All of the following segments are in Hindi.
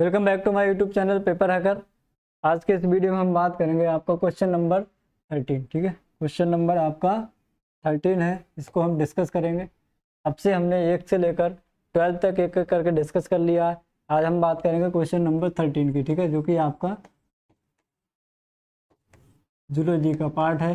welcome back to my YouTube channel paper hacker आज के इस वीडियो में हम बात करेंगे आपका क्वेश्चन नंबर थर्टीन ठीक है क्वेश्चन नंबर आपका थर्टीन है इसको हम डिस्कस करेंगे अब से हमने एक से लेकर ट्वेल्व तक एक एक करके डिस्कस कर लिया है आज हम बात करेंगे क्वेश्चन नंबर थर्टीन की ठीक है जो कि आपका जूलॉजी का पार्ट है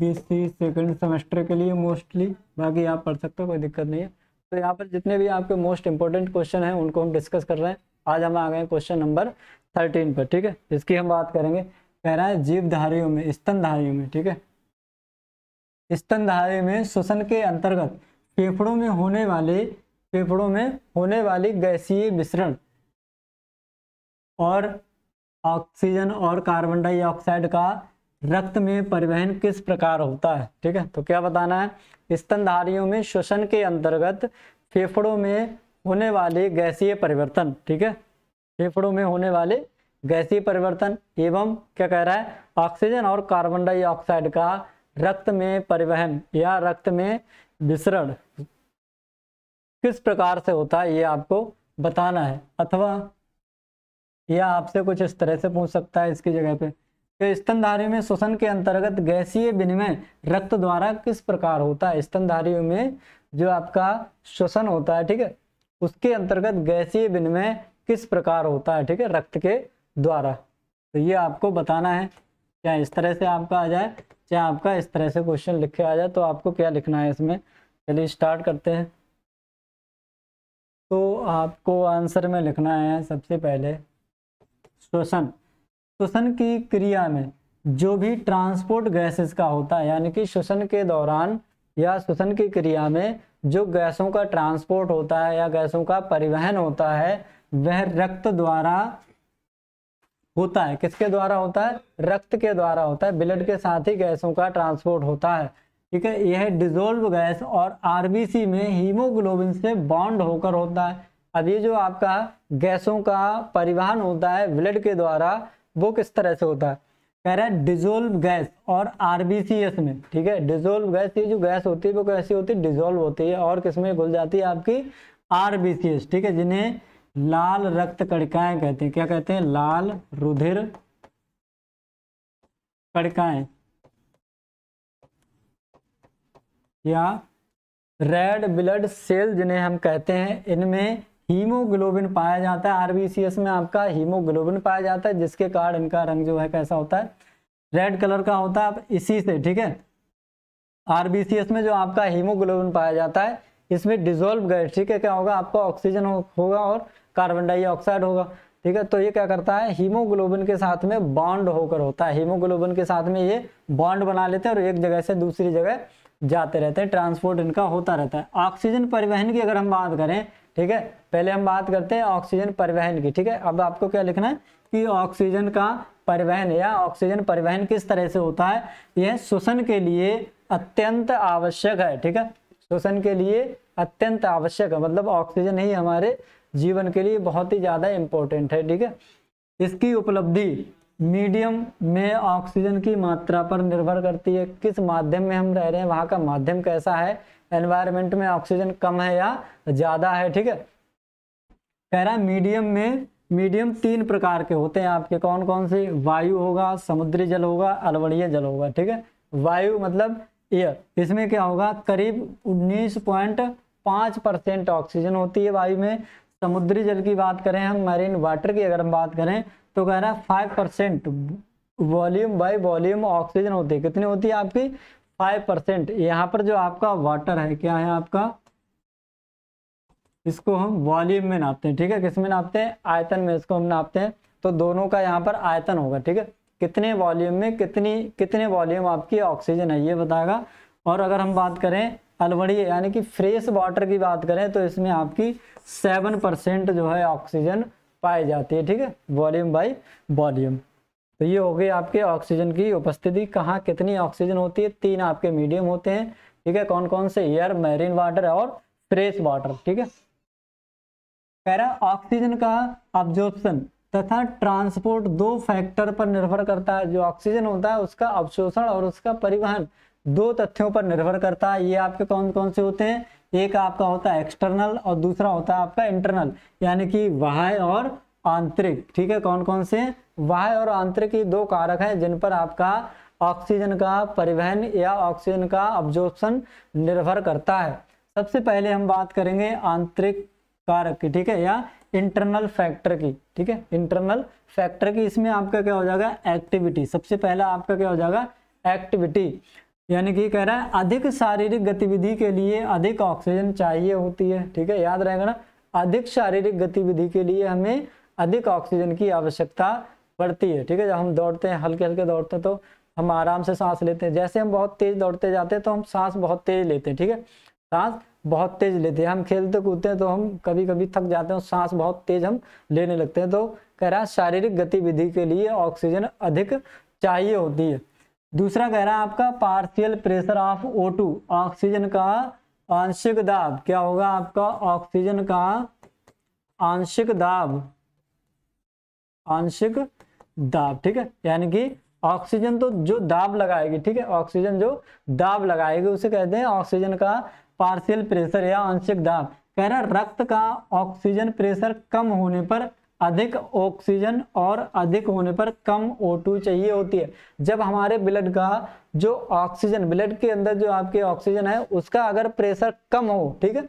बी सी सेकेंड सेमेस्टर के लिए मोस्टली बाकी आप पढ़ सकते हो कोई दिक्कत नहीं है तो यहाँ पर जितने भी आपके मोस्ट इंपॉर्टेंट क्वेश्चन हैं उनको हम डिस्कस कर रहे हैं आज हम आ गए क्वेश्चन नंबर थर्टीन पर ठीक है जिसकी हम बात करेंगे कह रहा है जीवधारियों में स्तनधारियों में ठीक है स्तनधारियों में श्वसन के अंतर्गत फेफड़ों में होने वाले फेफड़ों में होने वाली गैसीय मिश्रण और ऑक्सीजन और कार्बन डाइऑक्साइड का रक्त में परिवहन किस प्रकार होता है ठीक है तो क्या बताना है स्तनधारियों में श्वसन के अंतर्गत फेफड़ों में होने वाले गैसीय परिवर्तन ठीक है फेफड़ों में होने वाले गैसीय परिवर्तन एवं क्या कह रहा है ऑक्सीजन और कार्बन डाइऑक्साइड का रक्त में परिवहन या रक्त में विसरण किस प्रकार से होता है ये आपको बताना है अथवा यह आपसे कुछ इस तरह से पूछ सकता है इसकी जगह पे तो स्तनधारियों में श्वसन के अंतर्गत गैसीय विनिमय रक्त द्वारा किस प्रकार होता है स्तनधारियों में जो आपका श्वसन होता है ठीक है उसके अंतर्गत गैसीय विनिमय किस प्रकार होता है ठीक है रक्त के द्वारा तो ये आपको बताना है क्या इस तरह से आपका आ जाए चाहे आपका इस तरह से क्वेश्चन लिखे आ जाए तो आपको क्या लिखना है इसमें चलिए स्टार्ट करते हैं तो आपको आंसर में लिखना है सबसे पहले श्वसन श्वसन की क्रिया में जो भी ट्रांसपोर्ट गैसेस का होता है यानी कि श्वसन के दौरान या श्वसन की क्रिया में जो गैसों का ट्रांसपोर्ट होता है या गैसों का परिवहन होता है वह रक्त द्वारा होता है किसके द्वारा होता है रक्त के द्वारा होता है ब्लड के साथ ही गैसों का ट्रांसपोर्ट होता है ठीक है यह डिजोल्व गैस और आरबीसी में हीमोग्लोबिन से बॉन्ड होकर होता है अब ये जो आपका गैसों का परिवहन होता है ब्लड के द्वारा वो किस तरह से होता है कह रहा है डिजोल्व गैस और आरबीसीएस में ठीक है डिजोल्व गैस ये जो गैस होती है वो कैसी होती है डिजोल्व होती है और किस में घुल जाती है आपकी आरबीसीएस ठीक है जिन्हें लाल रक्त कड़काएं कहते हैं क्या कहते हैं लाल रुधिर कड़िकाएं या रेड ब्लड सेल जिन्हें हम कहते हैं इनमें हीमोग्लोबिन पाया जाता है आरबीसीएस में आपका हीमोग्लोबिन पाया जाता है जिसके कारण इनका रंग जो है कैसा होता है रेड कलर का होता है आप इसी से ठीक है आरबीसीएस में जो आपका हीमोग्लोबिन पाया जाता है इसमें डिजोल्व गैस ठीक है क्या होगा आपका ऑक्सीजन हो, होगा और कार्बन डाइऑक्साइड होगा ठीक है तो ये क्या करता है हीमोग्लोबिन के साथ में बॉन्ड होकर होता है हीमोग्लोबिन के साथ में ये बॉन्ड बना लेते हैं और एक जगह से दूसरी जगह जाते रहते हैं ट्रांसपोर्ट इनका होता रहता है ऑक्सीजन परिवहन की अगर हम बात करें ठीक है पहले हम बात करते हैं ऑक्सीजन परिवहन की ठीक है अब आपको क्या लिखना है कि ऑक्सीजन का परिवहन या ऑक्सीजन परिवहन किस तरह से होता है यह श्वसन के लिए अत्यंत आवश्यक है ठीक है श्वसन के लिए अत्यंत आवश्यक है मतलब ऑक्सीजन ही हमारे जीवन के लिए बहुत ही ज़्यादा इंपॉर्टेंट है ठीक है इसकी उपलब्धि मीडियम में ऑक्सीजन की मात्रा पर निर्भर करती है किस माध्यम में हम रह रहे हैं वहाँ का माध्यम कैसा है एनवायरमेंट में ऑक्सीजन कम है या ज़्यादा है ठीक है कह रहा है मीडियम में मीडियम तीन प्रकार के होते हैं आपके कौन कौन से वायु होगा समुद्री जल होगा अलवड़ीय जल होगा ठीक है वायु मतलब एयर इसमें क्या होगा करीब उन्नीस पॉइंट पांच परसेंट ऑक्सीजन होती है वायु में समुद्री जल की बात करें हम मरीन वाटर की अगर हम बात करें तो कह रहा है five percent volume by volume oxygen होती है कितनी होती है आपकी फाइव परसेंट यहाँ पर जो आपका वाटर है क्या है आपका इसको हम वॉल्यूम में नापते हैं ठीक है किस में नापते हैं आयतन में इसको हम नापते हैं तो दोनों का यहाँ पर आयतन होगा ठीक है कितने वॉल्यूम में कितनी कितने वॉल्यूम आपकी ऑक्सीजन है ये बताएगा और अगर हम बात करें अलवड़ी यानी कि फ्रेश वाटर की बात करें तो इसमें आपकी सेवन परसेंट जो है ऑक्सीजन पाई जाती है ठीक है वॉल्यूम बाई वॉल्यूम तो ये हो गई आपके ऑक्सीजन की उपस्थिति कहाँ कितनी ऑक्सीजन होती है तीन आपके मीडियम होते हैं ठीक है कौन कौन से एयर मैरीन वाटर और फ्रेश वाटर ठीक है कह रहा ऑक्सीजन का ऑब्जॉर्प्शन तथा ट्रांसपोर्ट दो फैक्टर पर निर्भर करता है जो ऑक्सीजन होता है उसका अवशोषण और उसका परिवहन दो तथ्यों पर निर्भर करता है ये आपके कौन कौन से होते हैं एक आपका होता है एक्सटर्नल और दूसरा होता है आपका इंटरनल यानी कि बाह्य और आंतरिक ठीक है कौन कौन से वाह्य और आंतरिक ये दो कारक हैं जिन पर आपका ऑक्सीजन का परिवहन या ऑक्सीजन का अब्जॉर्प्शन निर्भर करता है सबसे पहले हम बात करेंगे आंतरिक कारक की ठीक है या इंटरनल फैक्टर की ठीक है इंटरनल फैक्टर की इसमें आपका क्या हो जाएगा एक्टिविटी सबसे पहला आपका क्या हो जाएगा एक्टिविटी यानी कि कह रहा है अधिक शारीरिक गतिविधि के लिए अधिक ऑक्सीजन चाहिए होती है ठीक है याद रहेगा ना अधिक शारीरिक गतिविधि के लिए हमें अधिक ऑक्सीजन की आवश्यकता बढ़ती है ठीक है जब हम दौड़ते हैं हल्के हल्के दौड़ते हैं तो हम आराम से सांस लेते हैं जैसे हम बहुत तेज दौड़ते जाते हैं तो हम सांस बहुत तेज लेते हैं ठीक है सांस बहुत तेज लेते हैं हम खेलते कूदते हैं तो हम कभी कभी थक जाते हैं सांस बहुत तेज हम लेने लगते हैं तो कह रहा है शारीरिक गतिविधि के लिए ऑक्सीजन अधिक चाहिए होती है दूसरा कह रहा है आपका partial pressure of O two oxygen का आंशिक दाब क्या होगा आपका ऑक्सीजन का आंशिक दाब आंशिक दाब ठीक है यानी कि ऑक्सीजन तो जो दाब लगाएगी ठीक है ऑक्सीजन जो दाब लगाएगी उसे कहते हैं ऑक्सीजन का पार्शियल प्रेशर या आंशिक दाब कह रहा रक्त का ऑक्सीजन प्रेशर कम होने पर अधिक ऑक्सीजन और अधिक होने पर कम O2 चाहिए होती है जब हमारे ब्लड का जो ऑक्सीजन ब्लड के अंदर जो आपके ऑक्सीजन है उसका अगर प्रेशर कम हो ठीक है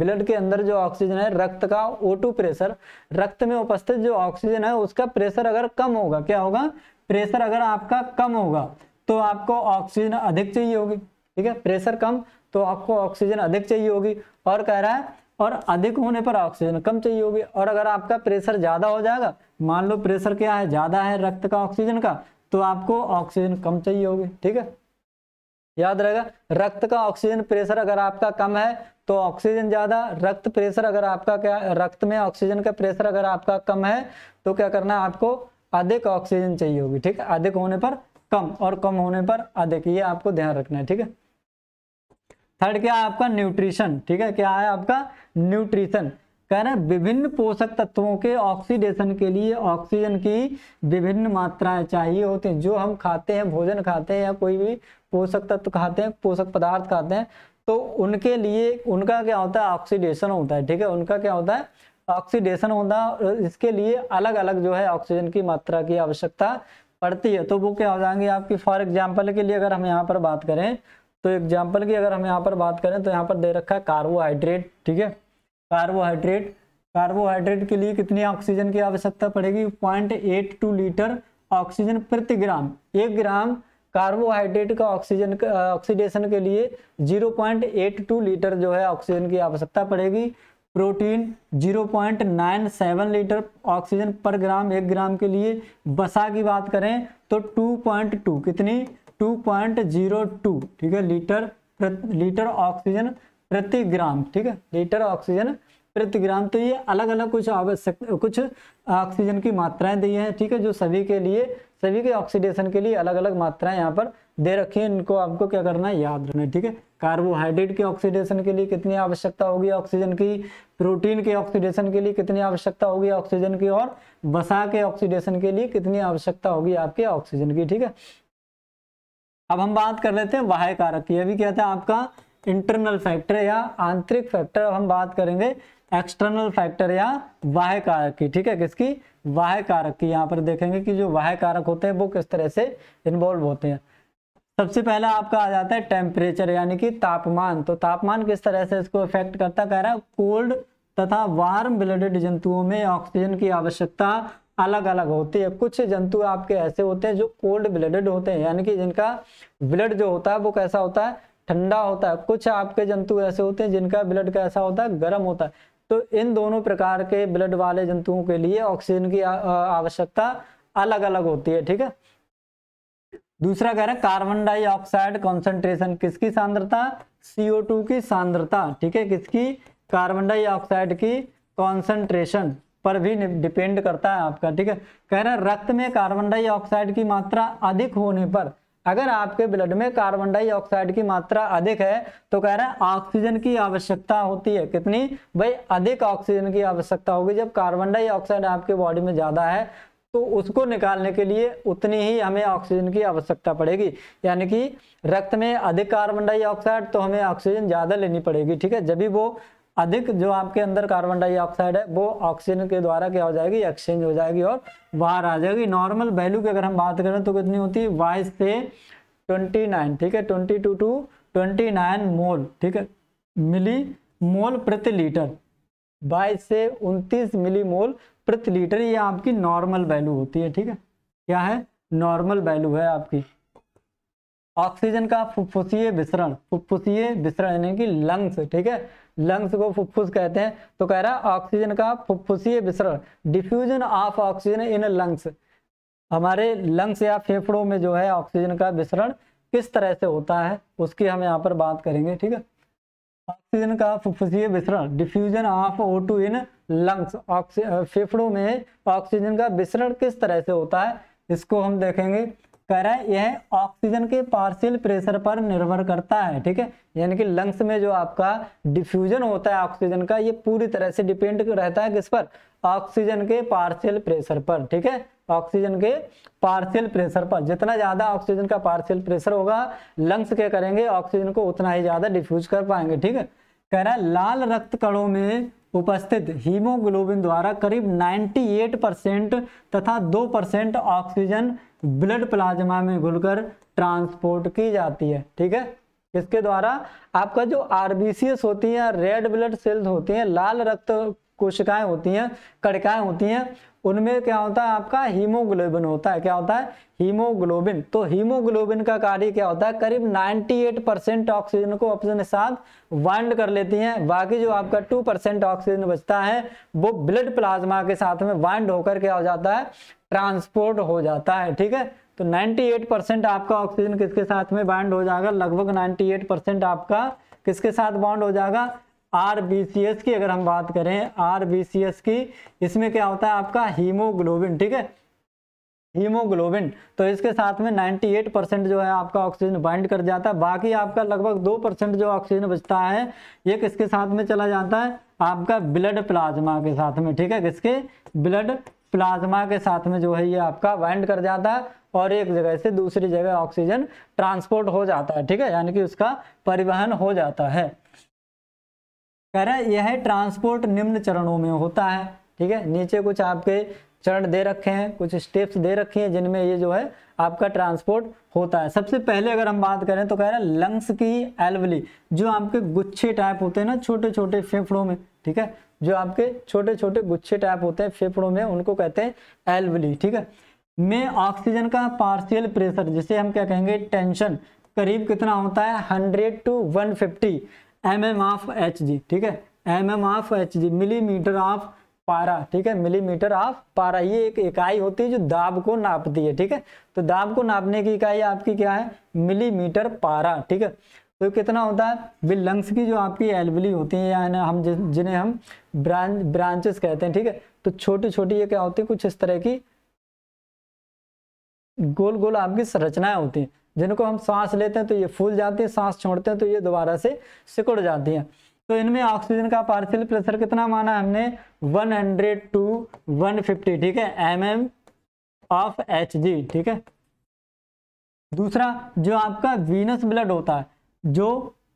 ब्लड के अंदर जो ऑक्सीजन है रक्त का O2 प्रेशर रक्त में उपस्थित जो ऑक्सीजन है उसका प्रेशर अगर कम होगा क्या होगा प्रेशर अगर आपका कम होगा तो आपको ऑक्सीजन अधिक चाहिए होगी ठीक है प्रेशर कम तो आपको ऑक्सीजन अधिक चाहिए होगी और कह रहा है और अधिक होने पर ऑक्सीजन कम चाहिए होगी और अगर आपका प्रेशर ज़्यादा हो जाएगा मान लो प्रेशर क्या है ज़्यादा है रक्त का ऑक्सीजन का तो आपको ऑक्सीजन कम चाहिए होगी ठीक है याद रहेगा रक्त का ऑक्सीजन प्रेशर अगर आपका कम है तो ऑक्सीजन ज़्यादा रक्त प्रेशर अगर आपका क्या रक्त में ऑक्सीजन का प्रेशर अगर आपका कम है तो क्या करना है आपको अधिक ऑक्सीजन चाहिए होगी ठीक है अधिक होने पर कम और कम होने पर अधिक ये आपको ध्यान रखना है ठीक है थर्ड क्या है आपका न्यूट्रिशन ठीक है क्या है आपका न्यूट्रिशन कह रहे हैं विभिन्न पोषक तत्वों के ऑक्सीडेशन के लिए ऑक्सीजन की विभिन्न मात्राएं चाहिए होती हैं जो हम खाते हैं भोजन खाते हैं या कोई भी पोषक तत्व खाते हैं पोषक पदार्थ खाते हैं तो उनके लिए उनका क्या होता है ऑक्सीडेशन होता है ठीक है उनका क्या होता है ऑक्सीडेशन होता है इसके लिए अलग अलग जो है ऑक्सीजन की मात्रा की आवश्यकता पड़ती है तो वो क्या हो जाएंगे आपकी फॉर एग्जाम्पल के लिए अगर हम यहाँ पर बात करें तो एग्जाम्पल की अगर हम यहाँ पर बात करें तो यहाँ पर दे रखा है कार्बोहाइड्रेट ठीक है कार्बोहाइड्रेट कार्बोहाइड्रेट के लिए कितनी ऑक्सीजन की आवश्यकता पड़ेगी point eight two litre oxygen प्रति ग्राम एक ग्राम कार्बोहाइड्रेट का ऑक्सीजन ऑक्सीडेशन के लिए 0.82 लीटर जो है ऑक्सीजन की आवश्यकता पड़ेगी प्रोटीन 0.97 लीटर ऑक्सीजन पर ग्राम एक ग्राम के लिए बसा की बात करें तो 2.2 कितनी 2.02 ठीक है लीटर लीटर ऑक्सीजन प्रति ग्राम ठीक है लीटर ऑक्सीजन प्रति ग्राम तो ये अलग अलग कुछ आवश्यक कुछ ऑक्सीजन की मात्राएं दी हैं ठीक है जो सभी के लिए सभी के ऑक्सीडेशन के लिए अलग अलग मात्राएं यहाँ पर दे रखी है इनको आपको क्या करना है याद रखना है ठीक है कार्बोहाइड्रेट के ऑक्सीडेशन के लिए कितनी आवश्यकता होगी ऑक्सीजन की प्रोटीन के ऑक्सीडेशन के लिए कितनी आवश्यकता होगी ऑक्सीजन की और बसा के ऑक्सीडेशन के लिए कितनी आवश्यकता होगी आपके ऑक्सीजन की ठीक है अब हम बात कर लेते हैं बाह्य कारक की अभी क्या था आपका इंटरनल फैक्टर या आंतरिक फैक्टर अब हम बात करेंगे एक्सटर्नल फैक्टर या वाह कारक की ठीक है किसकी वाह कारक की यहाँ पर देखेंगे कि जो वाह कारक होते हैं वो किस तरह से इन्वॉल्व होते हैं सबसे पहला आपका आ जाता है टेम्परेचर यानी कि तापमान तो तापमान किस तरह से इसको इफेक्ट करता कह रहा है कोल्ड तथा वार्म ब्लडेड जंतुओं में ऑक्सीजन की आवश्यकता अलग अलग होती है कुछ जंतु आपके ऐसे होते हैं जो कोल्ड ब्लडेड होते हैं यानी कि जिनका ब्लड जो होता है वो कैसा होता है ठंडा होता है कुछ आपके जंतु ऐसे होते हैं जिनका ब्लड कैसा होता है गर्म होता है तो इन दोनों प्रकार के ब्लड वाले जंतुओं के लिए ऑक्सीजन की आवश्यकता अलग अलग होती है ठीक है दूसरा कह रहे हैं कार्बन डाइऑक्साइड कॉन्सेंट्रेशन किसकी सांद्रता CO2 की सांद्रता ठीक है किसकी कार्बन डाइऑक्साइड की कॉन्सेंट्रेशन पर भी डिपेंड करता है आपका ठीक है कह रहे हैं रक्त में कार्बन डाइऑक्साइड की मात्रा अधिक होने पर अगर आपके ब्लड में कार्बन डाइऑक्साइड की मात्रा अधिक है तो कह रहे हैं ऑक्सीजन की आवश्यकता होती है कितनी भाई अधिक ऑक्सीजन की आवश्यकता होगी जब कार्बन डाइऑक्साइड आपके बॉडी में ज्यादा है तो उसको निकालने के लिए उतनी ही हमें ऑक्सीजन की आवश्यकता पड़ेगी यानी कि रक्त में अधिक कार्बन डाइऑक्साइड तो हमें ऑक्सीजन ज़्यादा लेनी पड़ेगी ठीक है जब भी वो अधिक जो आपके अंदर कार्बन डाइऑक्साइड है वो ऑक्सीजन के द्वारा क्या हो जाएगी एक्सचेंज हो जाएगी और बाहर आ जाएगी नॉर्मल वैल्यू की अगर हम बात करें तो कितनी होती है बाईस से ट्वेंटी नाइन ठीक है twenty two two twenty nine mole ठीक है मिली मोल प्रति लीटर बाईस से उनतीस मिली मोल प्रति लीटर ये आपकी नॉर्मल वैल्यू होती है ठीक है क्या है नॉर्मल वैल्यू है आपकी ऑक्सीजन का फुफ्फुसीय विसरण फुफ्फुसीय विसरण यानी कि लंग्स ठीक है लंग्स को फुफ्फुस कहते हैं तो कह रहा है ऑक्सीजन का फुफ्फुसीय विसरण diffusion of oxygen in lungs हमारे लंग्स या फेफड़ों में जो है ऑक्सीजन का विसरण किस तरह से होता है उसकी हम यहाँ पर बात करेंगे ठीक है ऑक्सीजन का फुफ्फुसीय विसरण diffusion of O two in lungs oxy फेफड़ों में ऑक्सीजन का विसरण किस तरह से होता है इसको हम देखेंगे कह रहा है यह ऑक्सीजन के पार्शियल प्रेशर पर निर्भर करता है ठीक है यानी कि लंग्स में जो आपका डिफ्यूजन होता है ऑक्सीजन का ये पूरी तरह से डिपेंड रहता है किस पर ऑक्सीजन के पार्शियल प्रेशर पर ठीक है ऑक्सीजन के पार्शियल प्रेशर पर जितना ज़्यादा ऑक्सीजन का पार्शियल प्रेशर होगा लंग्स क्या करेंगे ऑक्सीजन को उतना ही ज़्यादा डिफ्यूज कर पाएंगे ठीक है कह रहा है लाल रक्त कणों में उपस्थित हीमोग्लोबिन द्वारा करीब 98 परसेंट तथा 2 परसेंट ऑक्सीजन ब्लड प्लाज्मा में घुलकर ट्रांसपोर्ट की जाती है ठीक है इसके द्वारा आपका जो आरबीसीएस होती है रेड ब्लड सेल्स होती हैं लाल रक्त कोशिकाएं होती हैं कड़काएं होती हैं उनमें क्या होता है आपका हीमोग्लोबिन होता है क्या होता है हीमोग्लोबिन तो हीमोग्लोबिन का कार्य क्या होता है करीब 98 परसेंट ऑक्सीजन को अपने साथ वाइंड कर लेती हैं बाकी जो आपका 2 परसेंट ऑक्सीजन बचता है वो ब्लड प्लाज्मा के साथ में वाइंड होकर क्या हो जाता है ट्रांसपोर्ट हो जाता है ठीक है तो 98 परसेंट आपका ऑक्सीजन किसके साथ में बाइंड हो जाएगा लगभग 98 परसेंट आपका किसके साथ बाउंड हो जाएगा आर बी सी एस की अगर हम बात करें आर बी सी एस की इसमें क्या होता है आपका हीमोग्लोबिन ठीक है हीमोग्लोबिन तो इसके साथ में 98 परसेंट जो है आपका ऑक्सीजन बाइंड कर जाता है बाकी आपका लगभग दो परसेंट जो ऑक्सीजन बचता है ये किसके साथ में चला जाता है आपका ब्लड प्लाज्मा के साथ में ठीक है किसके ब्लड प्लाज्मा के साथ में जो है ये आपका बाइंड कर जाता है और एक जगह से दूसरी जगह ऑक्सीजन ट्रांसपोर्ट हो जाता है ठीक है यानी कि उसका परिवहन हो जाता है कह रहा है यह ट्रांसपोर्ट निम्न चरणों में होता है ठीक है नीचे कुछ आपके चरण दे रखे हैं कुछ स्टेप्स दे रखे हैं जिनमें ये जो है आपका ट्रांसपोर्ट होता है सबसे पहले अगर हम बात करें तो कह रहे हैं लंग्स की एल्वली जो आपके गुच्छे टाइप होते हैं ना छोटे छोटे फेफड़ों में ठीक है जो आपके छोटे छोटे गुच्छे टाइप होते हैं फेफड़ों में उनको कहते हैं एल्वली ठीक है में ऑक्सीजन का पार्शियल प्रेशर जिसे हम क्या कहेंगे टेंशन करीब कितना होता है hundred to one fifty M M of H G ठीक है M M of H G millimetre of पारा ठीक है मिलीमीटर ऑफ पारा ये एक इकाई होती है जो दाब को नापती है ठीक है तो दाब को नापने की इकाई आपकी क्या है मिलीमीटर पारा ठीक है तो कितना होता है वे लंग्स की जो आपकी एलवली होती है या ना हम जिन्हें हम ब्रांच ब्रांचेस कहते हैं ठीक है तो छोटी छोटी ये क्या होती है कुछ इस तरह की गोल गोल आपकी संरचनाएं होती हैं जिनको हम सांस लेते हैं तो ये फूल जाती हैं सांस छोड़ते हैं तो ये दोबारा से सिकुड़ जाती हैं तो इनमें ऑक्सीजन का पार्शियल प्रेशर कितना माना हमने 100 टू 150 ठीक है एम एम ऑफ एच ठीक है दूसरा जो आपका वीनस ब्लड होता है जो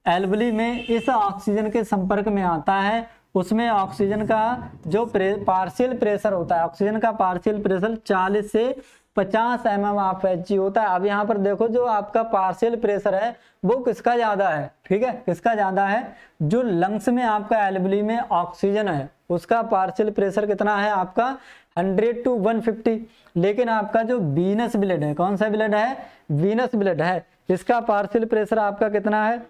एल्बली में इस ऑक्सीजन के संपर्क में आता है उसमें ऑक्सीजन का जो प्रे, पार्शियल प्रेशर होता है ऑक्सीजन का पार्शियल प्रेशर 40 से पचास एम एम आप एच होता है अब यहाँ पर देखो जो आपका पार्सियल प्रेशर है वो किसका ज़्यादा है ठीक है किसका ज़्यादा है जो लंग्स में आपका एलबली में ऑक्सीजन है उसका पार्सियल प्रेशर कितना है आपका 100 टू 150 लेकिन आपका जो वीनस ब्लड है कौन सा ब्लड है वीनस ब्लड है इसका पार्सियल प्रेशर आपका कितना है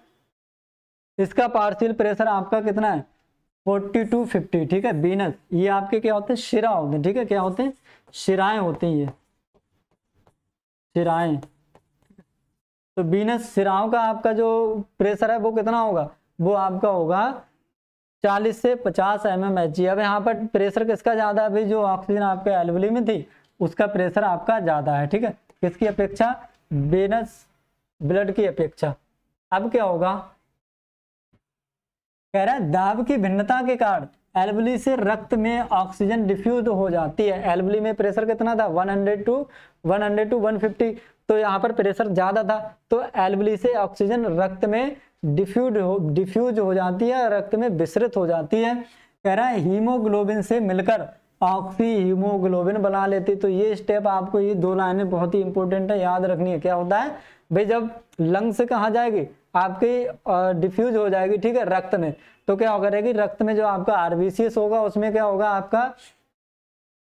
इसका पार्सियल प्रेशर आपका कितना है फोर्टी टू फिफ्टी ठीक है बीनस ये आपके क्या होते हैं शिरा होते हैं ठीक है क्या होते हैं शिराएं होती हैं ये सिराएं तो बीनस सिराओं का आपका जो प्रेशर है वो कितना होगा वो आपका होगा 40 से 50 एम एम एच अब यहाँ पर प्रेशर किसका ज़्यादा अभी जो ऑक्सीजन आपके एलवली में थी उसका प्रेशर आपका ज़्यादा है ठीक है किसकी अपेक्षा बेनस ब्लड की अपेक्षा अब क्या होगा कह रहा है दाब की भिन्नता के कारण एलबली से रक्त में ऑक्सीजन डिफ्यूज हो जाती है एलबली में प्रेशर कितना था 100 टू 100 टू 150 तो यहाँ पर प्रेशर ज़्यादा था तो एलबली से ऑक्सीजन रक्त में डिफ्यूज हो डिफ्यूज हो जाती है रक्त में विसृत हो जाती है कह रहा है हीमोग्लोबिन से मिलकर ऑक्सी हीमोग्लोबिन बना लेती तो ये स्टेप आपको ये दो लाइने बहुत ही इंपॉर्टेंट है याद रखनी है क्या होता है भाई जब लंग्स कहाँ कहा जाएगी आपकी डिफ्यूज हो जाएगी ठीक है रक्त में तो क्या होगा रहेगी रक्त में जो आपका आरबीसीएस होगा उसमें क्या होगा आपका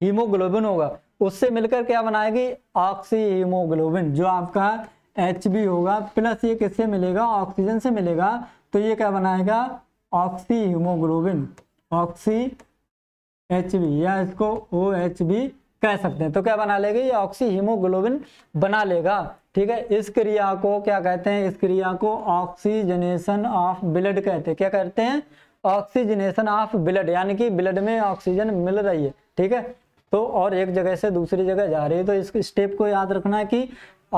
हीमोग्लोबिन होगा उससे मिलकर क्या बनाएगी ऑक्सी हीमोग्लोबिन जो आपका एच होगा प्लस ये किससे मिलेगा ऑक्सीजन से मिलेगा तो ये क्या बनाएगा ऑक्सी हीमोग्लोबिन ऑक्सी एच या इसको ओ बी कह सकते हैं तो क्या बना लेगा ये ऑक्सी हीमोग्लोबिन बना लेगा ठीक है इस क्रिया को क्या कहते हैं इस क्रिया को ऑक्सीजनेशन ऑफ ब्लड कहते हैं क्या कहते हैं ऑक्सीजनेशन ऑफ ब्लड यानी कि ब्लड में ऑक्सीजन मिल रही है ठीक है तो और एक जगह से दूसरी जगह जा रही है तो इस स्टेप को याद रखना है कि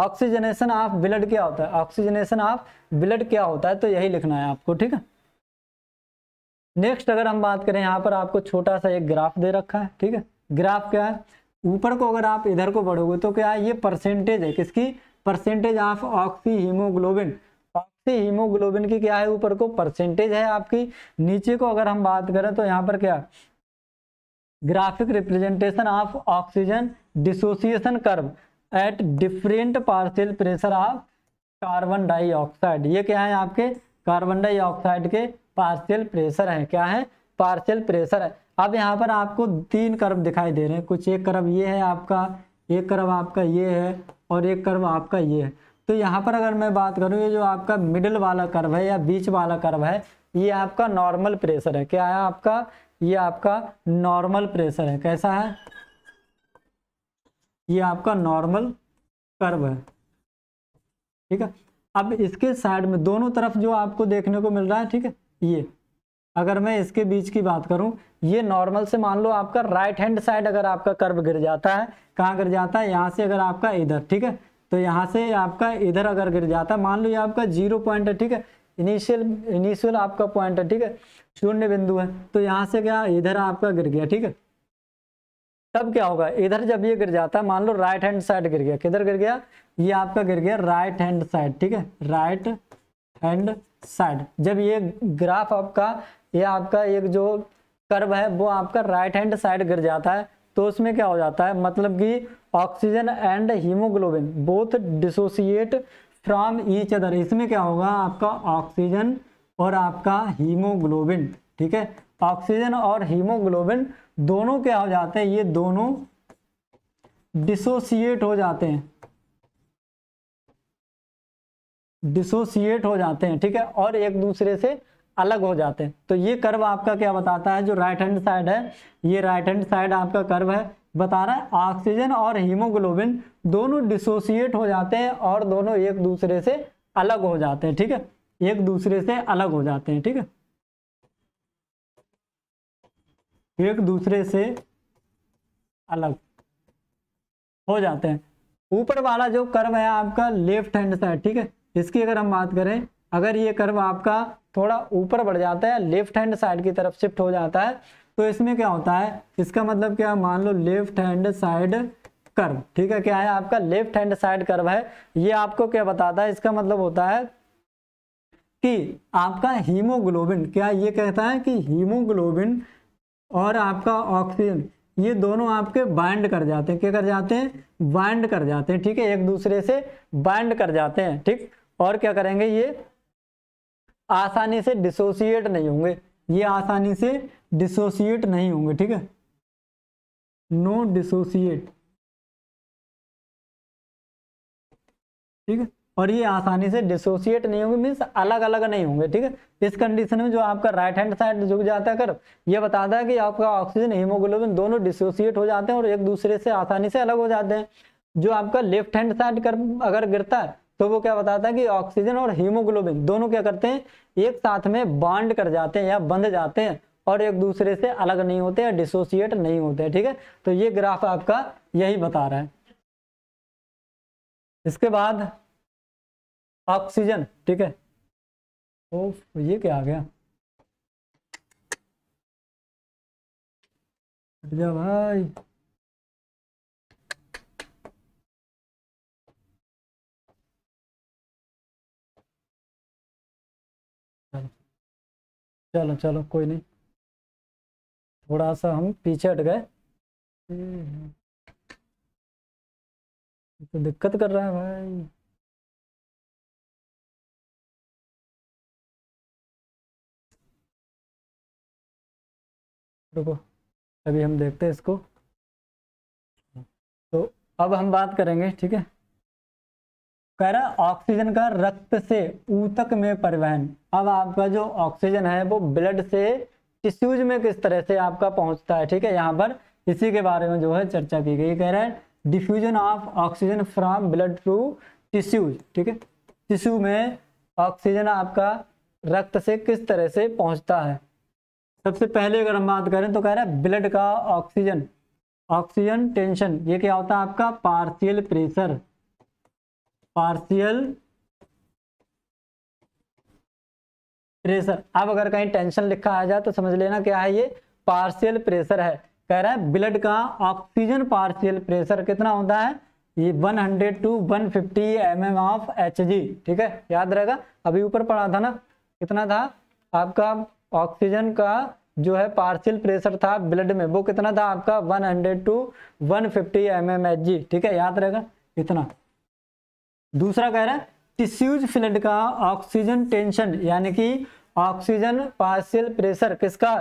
ऑक्सीजनेशन ऑफ ब्लड क्या होता है ऑक्सीजनेशन ऑफ ब्लड क्या होता है तो यही लिखना है आपको ठीक है नेक्स्ट अगर हम बात करें यहाँ पर आपको छोटा सा एक ग्राफ दे रखा है ठीक है ग्राफ क्या है ऊपर को अगर आप इधर को बढ़ोगे तो क्या है ये परसेंटेज है किसकी percentage of oxyhaemoglobin oxyhaemoglobin की क्या है ऊपर को परसेंटेज है आपकी नीचे को अगर हम बात करें तो यहाँ पर क्या graphic representation of oxygen dissociation curve at different partial pressure of carbon dioxide ये क्या है आपके कार्बन डाइऑक्साइड के पार्शियल प्रेशर है क्या है पार्शियल प्रेशर है अब यहाँ पर आपको तीन कर्व दिखाई दे रहे हैं कुछ एक कर्व ये है आपका एक कर्व आपका ये है और एक कर्व आपका ये है तो यहाँ पर अगर मैं बात करूँ ये जो आपका मिडल वाला कर्व है या बीच वाला कर्व है ये आपका नॉर्मल प्रेशर है क्या है आपका ये आपका नॉर्मल प्रेशर है कैसा है ये आपका नॉर्मल कर्व है ठीक है अब इसके साइड में दोनों तरफ जो आपको देखने को मिल रहा है ठीक है ये अगर मैं इसके बीच की बात करूं ये नॉर्मल से मान लो आपका राइट हैंड साइड अगर आपका कर्व गिर जाता है कहाँ गिर जाता है यहाँ से अगर आपका इधर ठीक है तो यहाँ से आपका इधर अगर गिर जाता है मान लो ये आपका जीरो पॉइंट है ठीक है इनिशियल इनिशियल आपका पॉइंट है ठीक है शून्य बिंदु है तो यहाँ से क्या इधर आपका गिर गया ठीक है तब क्या होगा इधर जब ये गिर जाता है मान लो राइट हैंड साइड गिर गया किधर गिर गया ये आपका गिर गया राइट हैंड साइड ठीक है राइट हैंड साइड जब ये ग्राफ आपका ये आपका एक जो कर्व है वो आपका राइट हैंड साइड गिर जाता है तो उसमें क्या हो जाता है मतलब कि oxygen and haemoglobin both dissociate from each other इसमें क्या होगा आपका ऑक्सीजन और आपका हीमोग्लोबिन ठीक है ऑक्सीजन और हीमोग्लोबिन दोनों क्या हो जाते हैं ये दोनों डिसोसिएट हो जाते हैं डिसोसिएट हो जाते हैं ठीक है और एक दूसरे से अलग हो जाते हैं तो ये कर्व आपका क्या बताता है जो राइट हैंड साइड है ये राइट हैंड साइड आपका कर्व है बता रहा है ऑक्सीजन और हीमोग्लोबिन दोनों डिसोसिएट हो जाते हैं और दोनों एक दूसरे से अलग हो जाते हैं ठीक है एक दूसरे से अलग हो जाते हैं ठीक है एक दूसरे से अलग हो जाते हैं ऊपर वाला जो कर्व है आपका लेफ्ट हैंड साइड ठीक है इसकी अगर हम बात करें अगर ये कर्व आपका थोड़ा ऊपर बढ़ जाता है लेफ्ट हैंड साइड की तरफ शिफ्ट हो जाता है तो इसमें क्या होता है इसका मतलब क्या मान लो लेफ्ट हैंड साइड कर्व ठीक है क्या है आपका लेफ्ट हैंड साइड कर्व है ये आपको क्या बताता है इसका मतलब होता है कि आपका हीमोग्लोबिन क्या ये कहता है कि हीमोग्लोबिन और आपका ऑक्सीजन ये दोनों आपके बाइंड कर जाते हैं क्या कर जाते हैं बाइंड कर जाते हैं ठीक है एक दूसरे से बाइंड कर जाते हैं ठीक और क्या करेंगे ये आसानी से डिसोसिएट नहीं होंगे ये आसानी से डिसोसिएट नहीं होंगे ठीक है नो डिसोसिएट ठीक है और ये आसानी से डिसोसिएट नहीं होंगे मीन्स अलग अलग नहीं होंगे ठीक है इस कंडीशन में जो आपका राइट हैंड साइड झुक जाता है कर ये बताता है कि आपका ऑक्सीजन हीमोग्लोबिन दोनों डिसोसिएट हो जाते हैं और एक दूसरे से आसानी से अलग हो जाते हैं जो आपका लेफ्ट हैंड साइड कर अगर गिरता है तो वो क्या बताता है कि ऑक्सीजन और हीमोग्लोबिन दोनों क्या करते हैं एक साथ में बांड कर जाते हैं या बंध जाते हैं और एक दूसरे से अलग नहीं होते या डिसोसिएट नहीं होते ठीक है तो ये ग्राफ आपका यही बता रहा है इसके बाद ऑक्सीजन ठीक है ओ ये क्या आ गया भाई चलो चलो कोई नहीं थोड़ा सा हम पीछे हट गए तो दिक्कत कर रहा है भाई रुको अभी हम देखते हैं इसको तो अब हम बात करेंगे ठीक है कह रहा है ऑक्सीजन का रक्त से ऊतक में परिवहन अब आपका जो ऑक्सीजन है वो ब्लड से टिश्यूज में किस तरह से आपका पहुंचता है ठीक है यहाँ पर इसी के बारे में जो है चर्चा की गई कह रहा है diffusion of oxygen from blood to tissues ठीक है टिश्यू में ऑक्सीजन आपका रक्त से किस तरह से पहुंचता है सबसे पहले अगर हम बात करें तो कह रहा है ब्लड का ऑक्सीजन ऑक्सीजन टेंशन ये क्या होता है आपका पार्शियल प्रेशर पार्शियल प्रेशर अब अगर कहीं टेंशन लिखा आ जाए तो समझ लेना क्या है ये पार्शियल प्रेशर है कह रहा है ब्लड का ऑक्सीजन पार्शियल प्रेशर कितना होता है ये 100 to 150 fifty mm of H ठीक है याद रहेगा अभी ऊपर पढ़ा था ना कितना था आपका ऑक्सीजन का जो है पार्शियल प्रेशर था ब्लड में वो कितना था आपका 100 टू 150 फिफ्टी mm ठीक है याद रहेगा इतना दूसरा कह रहा है टिश्यूज फ्लड का ऑक्सीजन टेंशन यानी कि ऑक्सीजन पार्शियल प्रेशर किसका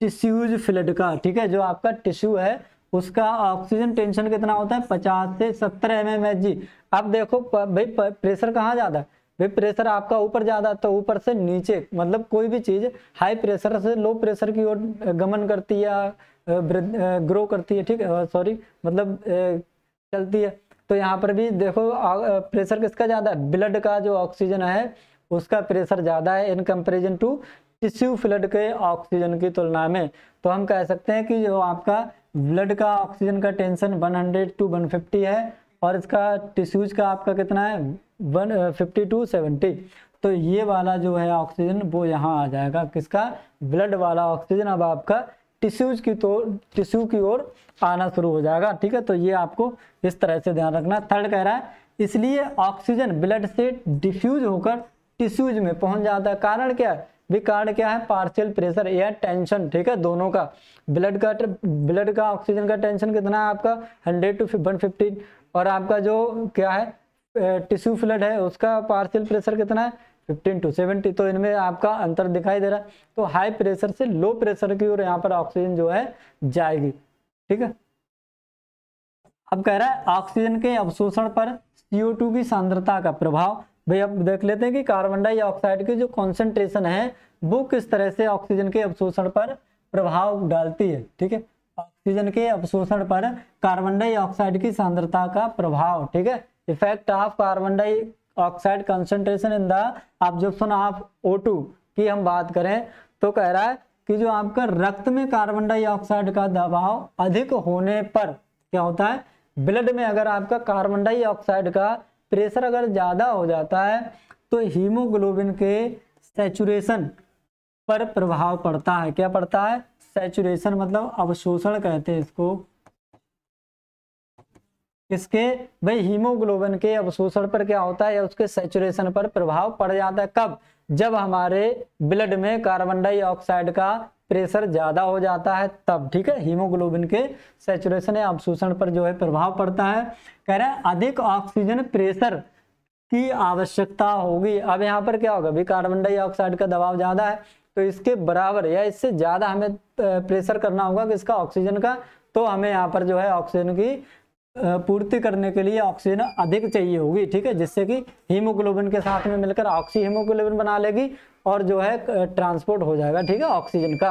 टिश्यूज फ्लड का ठीक है जो आपका टिश्यू है उसका ऑक्सीजन टेंशन कितना होता है पचास से सत्तर एम एम एच जी अब देखो भाई प्रेशर कहाँ ज़्यादा है भाई प्रेशर आपका ऊपर ज़्यादा तो ऊपर से नीचे मतलब कोई भी चीज़ हाई प्रेशर से लो प्रेशर की ओर गमन करती है ग्रो करती है ठीक है सॉरी मतलब चलती है तो यहाँ पर भी देखो प्रेशर किसका ज़्यादा है ब्लड का जो ऑक्सीजन है उसका प्रेशर ज़्यादा है in comparison to tissue fluid के ऑक्सीजन की तुलना में तो हम कह सकते हैं कि जो आपका ब्लड का ऑक्सीजन का टेंशन 100 टू 150 है और इसका टिश्यूज का आपका कितना है वन फिफ्टी टू सेवेंटी तो ये वाला जो है ऑक्सीजन वो यहाँ आ जाएगा किसका ब्लड वाला ऑक्सीजन अब आपका टिश्यूज की तो टिश्यू की ओर आना शुरू हो जाएगा ठीक है तो ये आपको इस तरह से ध्यान रखना थर्ड कह रहा है इसलिए ऑक्सीजन ब्लड से डिफ्यूज होकर टिश्यूज में पहुंच जाता है कारण क्या है भी कारण क्या है पार्शियल प्रेशर या टेंशन ठीक है दोनों का ब्लड का ब्लड का ऑक्सीजन का टेंशन कितना है आपका हंड्रेड टू वन और आपका जो क्या है टिश्यू फ्लड है उसका पार्शियल प्रेशर कितना है फिफ्टीन टू सेवेंटी तो इनमें आपका अंतर दिखाई दे रहा है तो हाई प्रेशर से लो प्रेशर की ओर यहाँ पर ऑक्सीजन जो है जाएगी ठीक है अब कह रहा है ऑक्सीजन के अवशोषण पर सीओ टू की सांद्रता का प्रभाव भाई अब देख लेते हैं कि कार्बन डाइऑक्साइड की जो कॉन्सेंट्रेशन है वो किस तरह से ऑक्सीजन के अवशोषण पर प्रभाव डालती है ठीक है ऑक्सीजन के अवशोषण पर कार्बन डाइऑक्साइड की सांद्रता का प्रभाव ठीक है effect of carbon dioxide concentration in the absorption of O की हम बात करें तो कह रहा है कि जो आपका रक्त में कार्बन डाइऑक्साइड का दबाव अधिक होने पर क्या होता है ब्लड में अगर आपका कार्बन डाइऑक्साइड का प्रेशर अगर ज़्यादा हो जाता है तो हीमोग्लोबिन के सेचुरेशन पर प्रभाव पड़ता है क्या पड़ता है सेचुरेशन मतलब अवशोषण कहते हैं इसको किसके भाई हीमोग्लोबिन के अवशोषण पर क्या होता है या उसके सेचुरेशन पर प्रभाव पड़ जाता है कब जब हमारे ब्लड में कार्बन डाइऑक्साइड का प्रेशर ज्यादा हो जाता है तब ठीक है हीमोग्लोबिन के सेचुरेशन या अवशोषण पर जो है प्रभाव पड़ता है कह रहे हैं अधिक ऑक्सीजन प्रेशर की आवश्यकता होगी अब यहाँ पर क्या होगा भी कार्बन डाइऑक्साइड का दबाव ज्यादा है तो इसके बराबर या इससे ज्यादा हमें प्रेशर करना होगा किसका ऑक्सीजन का तो हमें यहाँ पर जो है ऑक्सीजन की पूर्ति करने के लिए ऑक्सीजन अधिक चाहिए होगी ठीक है जिससे कि हीमोग्लोबिन के साथ में मिलकर ऑक्सी हीमोग्लोबिन बना लेगी और जो है ट्रांसपोर्ट हो जाएगा ठीक है ऑक्सीजन का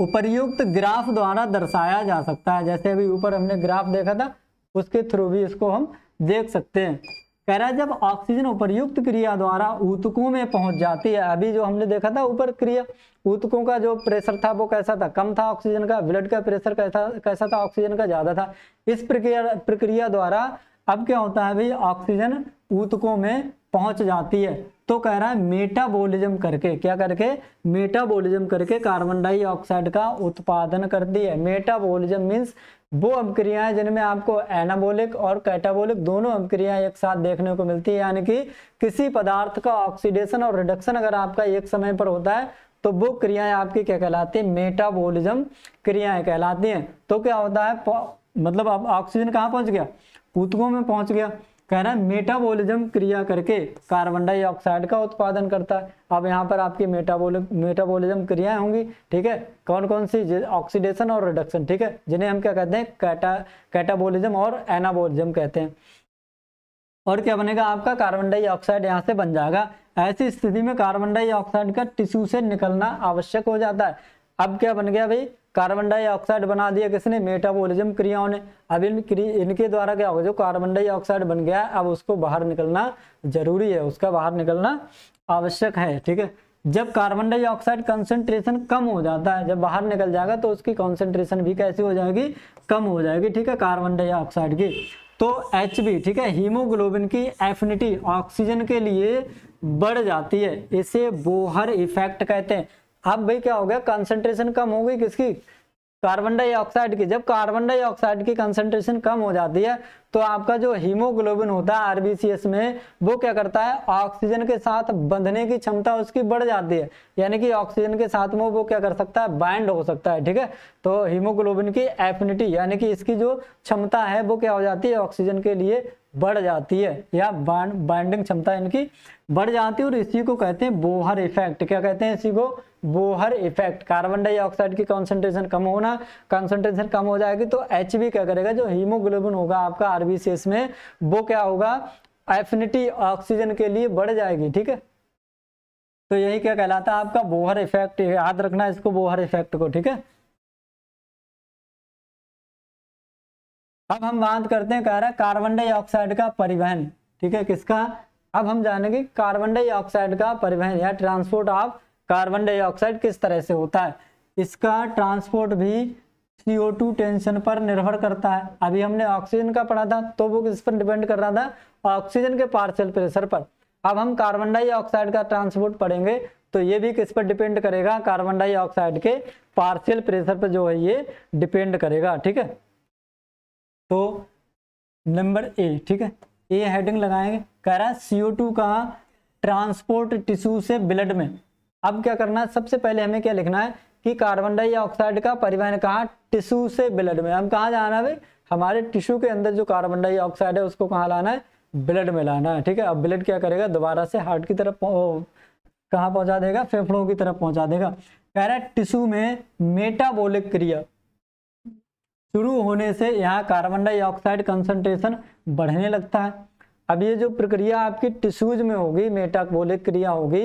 उपरयुक्त ग्राफ द्वारा दर्शाया जा सकता है जैसे अभी ऊपर हमने ग्राफ देखा था उसके थ्रू भी इसको हम देख सकते हैं कह रहा है जब ऑक्सीजन उपरयुक्त क्रिया द्वारा ऊतकों में पहुंच जाती है अभी जो हमने देखा था ऊपर क्रिया ऊतकों का जो प्रेशर था वो कैसा था कम था ऑक्सीजन का ब्लड का प्रेशर कैसा कैसा था ऑक्सीजन का ज्यादा था इस प्रक्रिया प्रक्रिया द्वारा अब क्या होता है भाई ऑक्सीजन ऊतकों में पहुंच जाती है तो कह रहा है मेटाबोलिज्म करके क्या करके मेटाबोलिज्म करके कार्बन डाइऑक्साइड का उत्पादन करती है मेटाबोलिज्म मीन्स वो अभिक्रियाएं जिनमें आपको एनाबोलिक और कैटाबोलिक दोनों अभिक्रियाएं एक साथ देखने को मिलती है यानी कि किसी पदार्थ का ऑक्सीडेशन और रिडक्शन अगर आपका एक समय पर होता है तो वो क्रियाएं आपकी क्या कहलाती है मेटाबोलिज्म क्रियाएं कहलाती हैं तो क्या होता है मतलब अब ऑक्सीजन कहाँ पहुंच गया कूतकों में पहुंच गया कह रहा है मेटाबॉलिज्म क्रिया करके कार्बन डाइऑक्साइड का उत्पादन करता है अब यहाँ पर आपकी मेटाबोल मेटाबोलिज्म क्रियाएं होंगी ठीक है कौन कौन सी ऑक्सीडेशन और रिडक्शन ठीक है जिन्हें हम क्या कहते हैं कैटा कैटाबोलिज्म और एनाबोलिज्म कहते हैं और क्या बनेगा आपका कार्बन डाइऑक्साइड यहाँ से बन जाएगा ऐसी स्थिति में कार्बन डाइऑक्साइड का टिश्यू से निकलना आवश्यक हो जाता है अब क्या बन गया भाई कार्बन डाइऑक्साइड बना दिया किसने मेटाबॉलिज्म क्रियाओं ने अब इन इनके द्वारा क्या होगा जो कार्बन डाइऑक्साइड बन गया अब उसको बाहर निकलना जरूरी है उसका बाहर निकलना आवश्यक है ठीक है जब कार्बन डाइऑक्साइड कंसेंट्रेशन कम हो जाता है जब बाहर निकल जाएगा तो उसकी कंसेंट्रेशन भी कैसी हो जाएगी कम हो जाएगी ठीक है कार्बन डाइऑक्साइड की तो एच ठीक है हीमोग्लोबिन की एफिनिटी ऑक्सीजन के लिए बढ़ जाती है इसे बोहर इफेक्ट कहते हैं अब भाई क्या हो गया कंसंट्रेशन कम हो गई किसकी कार्बन डाइऑक्साइड की जब कार्बन डाइऑक्साइड की कंसंट्रेशन कम हो जाती है तो आपका जो हीमोग्लोबिन होता है आरबीसीएस में वो क्या करता है ऑक्सीजन के साथ बंधने की क्षमता उसकी बढ़ जाती है यानी कि ऑक्सीजन के साथ में वो क्या कर सकता है बाइंड हो सकता है ठीक है तो हीमोग्लोबिन की एफिनिटी यानी कि इसकी जो क्षमता है वो क्या हो जाती है ऑक्सीजन के लिए बढ़ जाती है या बाइंडिंग क्षमता इनकी बढ़ जाती है और इसी को कहते हैं बोहर इफेक्ट क्या कहते हैं इसी को बोहर इफेक्ट कार्बन डाइऑक्साइड की कॉन्सेंट्रेशन कम होना कॉन्सेंट्रेशन कम हो जाएगी तो एच क्या करेगा जो हीमोग्लोबिन होगा आपका आरबीसीएस में वो क्या होगा एफिनिटी ऑक्सीजन के लिए बढ़ जाएगी ठीक है तो यही क्या कहलाता है आपका बोहर इफेक्ट याद रखना इसको बोहर इफेक्ट को ठीक है अब हम बात करते हैं कह रहा है कार्बन डाइऑक्साइड का परिवहन ठीक है किसका अब हम जानेंगे कार्बन डाइऑक्साइड का परिवहन या ट्रांसपोर्ट ऑफ कार्बन डाइऑक्साइड किस तरह से होता है इसका ट्रांसपोर्ट भी सीओ टू टेंशन पर निर्भर करता है अभी हमने ऑक्सीजन का पढ़ा था तो वो किस पर डिपेंड कर रहा था ऑक्सीजन के पार्शियल प्रेशर पर अब हम कार्बन डाइऑक्साइड का ट्रांसपोर्ट पढ़ेंगे तो ये भी किस पर डिपेंड करेगा कार्बन डाइऑक्साइड के पार्शियल प्रेशर पर जो है ये डिपेंड करेगा ठीक है तो नंबर ए ठीक है ए हेडिंग लगाएंगे कह रहा है सीओ टू का ट्रांसपोर्ट टिश्यू से ब्लड में अब क्या करना है सबसे पहले हमें क्या लिखना है कि कार्बन डाइऑक्साइड का परिवहन कहाँ टिश्यू से ब्लड में हम कहाँ जाना है भाई हमारे टिश्यू के अंदर जो कार्बन डाइऑक्साइड है उसको कहाँ लाना है ब्लड में लाना है ठीक है अब ब्लड क्या करेगा दोबारा से हार्ट की तरफ कहाँ पहुँचा देगा फेफड़ों की तरफ पहुँचा देगा कह रहा है टिश्यू में मेटाबोलिक क्रिया शुरू होने से यहाँ कार्बन डाइऑक्साइड कंसंट्रेशन बढ़ने लगता है अब ये जो प्रक्रिया आपकी टिश्यूज में होगी मेटाबोलिक क्रिया होगी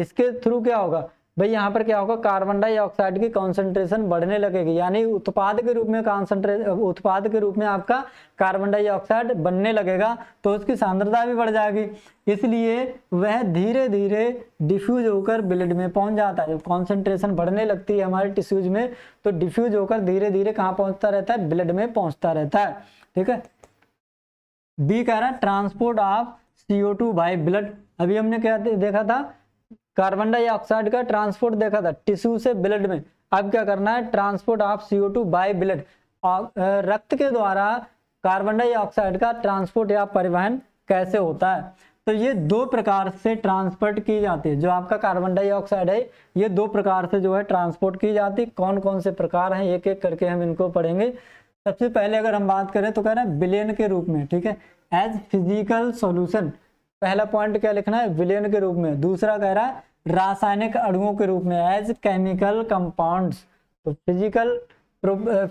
इसके थ्रू क्या होगा भाई यहाँ पर क्या होगा कार्बन डाइऑक्साइड की कॉन्सेंट्रेशन बढ़ने लगेगी यानी उत्पाद के रूप में कॉन्सेंट्रेट उत्पाद के रूप में आपका कार्बन डाइऑक्साइड बनने लगेगा तो उसकी सांद्रता भी बढ़ जाएगी इसलिए वह धीरे धीरे डिफ्यूज होकर ब्लड में पहुंच जाता है जब कॉन्सेंट्रेशन बढ़ने लगती है हमारे टिश्यूज में तो डिफ्यूज होकर धीरे धीरे कहाँ पहुँचता रहता है ब्लड में पहुँचता रहता है ठीक है बी कह रहा है transport of C O two by blood अभी हमने क्या देखा था कार्बन डाइऑक्साइड का ट्रांसपोर्ट देखा था टिश्यू से ब्लड में अब क्या करना है transport of CO two by blood रक्त के द्वारा कार्बन डाइऑक्साइड का ट्रांसपोर्ट या परिवहन कैसे होता है तो ये दो प्रकार से ट्रांसपोर्ट की जाती है जो आपका कार्बन डाइऑक्साइड है ये दो प्रकार से जो है ट्रांसपोर्ट की जाती है कौन कौन से प्रकार हैं एक एक करके हम इनको पढ़ेंगे सबसे पहले अगर हम बात करें तो कह रहे हैं विलियन के रूप में ठीक है एज फिजिकल सोल्यूशन पहला पॉइंट क्या लिखना है विलियन के रूप में दूसरा कह रहा है रासायनिक अणुओं के रूप में एज केमिकल कंपाउंड तो फिजिकल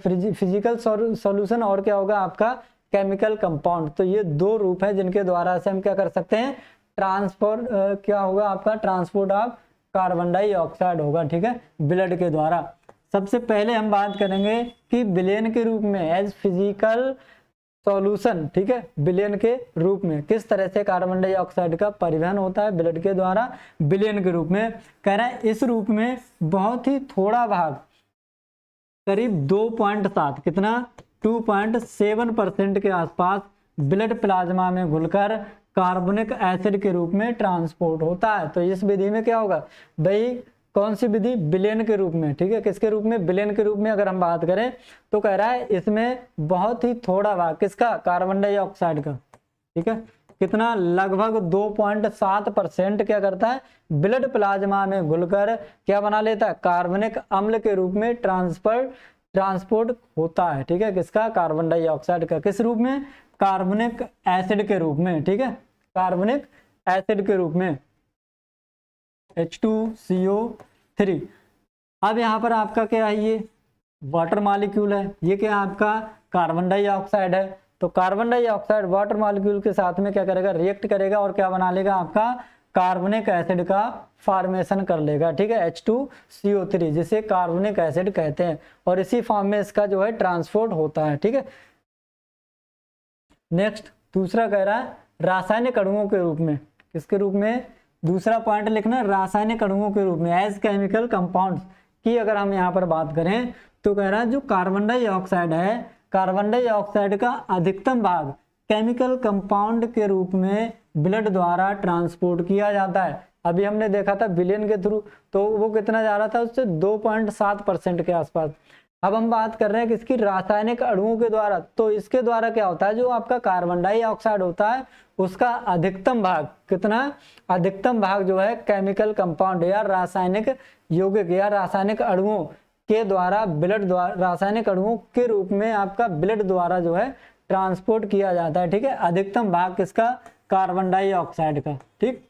फिजिकल सॉल्यूशन और क्या होगा आपका केमिकल कंपाउंड तो ये दो रूप है जिनके द्वारा से हम क्या कर सकते हैं ट्रांसपोर्ट क्या होगा आपका ट्रांसपोर्ट ऑफ कार्बन डाइऑक्साइड होगा ठीक है ब्लड के द्वारा सबसे पहले हम बात करेंगे कि ब्लेन के रूप में एज फिजिकल सॉल्यूशन ठीक है बिलियन के रूप में किस तरह से कार्बन डाइऑक्साइड का परिवहन होता है ब्लड के द्वारा बिलियन के रूप में कह रहे हैं इस रूप में बहुत ही थोड़ा भाग करीब दो पॉइंट सात कितना टू पॉइंट सेवन परसेंट के आसपास ब्लड प्लाज्मा में घुलकर कार्बनिक एसिड के रूप में ट्रांसपोर्ट होता है तो इस विधि में क्या होगा भाई कौन सी विधि बिलेन के रूप में ठीक है किसके रूप में बिलेन के रूप में अगर हम बात करें तो कह रहा है इसमें बहुत ही थोड़ा भाग किसका कार्बन डाइऑक्साइड का ठीक है कितना लगभग 2.7 परसेंट क्या करता है ब्लड प्लाज्मा में घुलकर क्या बना लेता है कार्बनिक अम्ल के रूप में ट्रांसफर ट्रांसपोर्ट होता है ठीक है किसका कार्बन डाइऑक्साइड का किस रूप में कार्बनिक एसिड के रूप में ठीक है कार्बनिक एसिड के रूप में H two C O three अब यहाँ पर आपका क्या है ये वाटर मालिक्यूल है ये क्या आपका कार्बन डाइऑक्साइड है तो कार्बन डाइऑक्साइड वाटर मालिक्यूल के साथ में क्या करेगा रिएक्ट करेगा और क्या बना लेगा आपका कार्बनिक एसिड का फॉर्मेशन कर लेगा ठीक है H two C O three जिसे कार्बनिक एसिड कहते हैं और इसी फॉर्म में इसका जो है ट्रांसपोर्ट होता है ठीक है नेक्स्ट दूसरा कह रहा है रासायनिक अणुओं के रूप में किसके रूप में दूसरा पॉइंट लिखना रासायनिक अणुओं के रूप में एज केमिकल कंपाउंड की अगर हम यहाँ पर बात करें तो कह रहा है जो कार्बन डाइऑक्साइड है कार्बन डाइऑक्साइड का अधिकतम भाग केमिकल कंपाउंड के रूप में ब्लड द्वारा ट्रांसपोर्ट किया जाता है अभी हमने देखा था बिलियन के थ्रू तो वो कितना जा रहा था उससे 2.7 परसेंट के आसपास अब हम बात कर रहे हैं किसकी रासायनिक अणुओं के द्वारा तो इसके द्वारा क्या होता है जो आपका कार्बन डाइऑक्साइड होता है उसका अधिकतम भाग कितना अधिकतम भाग जो है केमिकल कंपाउंड या रासायनिक यौगिक या रासायनिक अणुओं के द्वारा ब्लड द्वारा रासायनिक अणुओं के रूप में आपका ब्लड द्वारा जो है ट्रांसपोर्ट किया जाता है ठीक है अधिकतम भाग किसका कार्बन डाइऑक्साइड का ठीक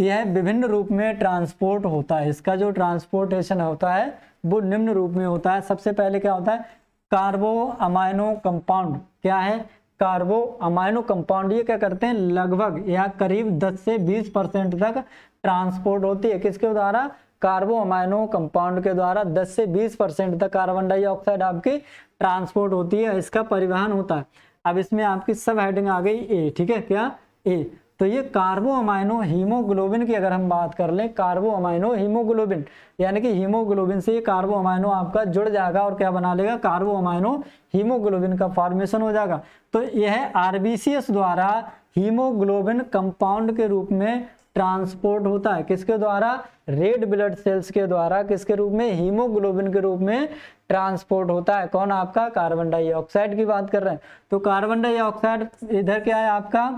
यह विभिन्न रूप में ट्रांसपोर्ट होता है इसका जो ट्रांसपोर्टेशन होता है वो निम्न रूप में होता है सबसे पहले क्या होता है कार्बो अमाइनो कंपाउंड क्या है कार्बो अमाइनो कंपाउंड ये क्या करते हैं लगभग या करीब 10 से 20 परसेंट तक ट्रांसपोर्ट होती है किसके द्वारा कार्बो अमाइनो कंपाउंड के द्वारा 10 से 20 परसेंट तक कार्बन डाइऑक्साइड आपकी ट्रांसपोर्ट होती है इसका परिवहन होता है अब इसमें आपकी सब हेडिंग आ गई ए ठीक है क्या ए तो ये कार्बो अमाइनो हीमोग्लोबिन की अगर हम बात कर लें कार्बो अमाइनो हीमोग्लोबिन यानी कि हीमोग्लोबिन से ये कार्बो अमाइनो आपका जुड़ जाएगा और क्या बना लेगा कार्बो अमाइनो हीमोग्लोबिन का फॉर्मेशन हो जाएगा तो यह आरबीसीएस द्वारा हीमोग्लोबिन कंपाउंड के रूप में ट्रांसपोर्ट होता है किसके द्वारा रेड ब्लड सेल्स के द्वारा किसके रूप में हीमोग्लोबिन के रूप में ट्रांसपोर्ट होता है कौन आपका कार्बन डाइऑक्साइड की बात कर रहे हैं तो कार्बन डाइऑक्साइड इधर क्या है आपका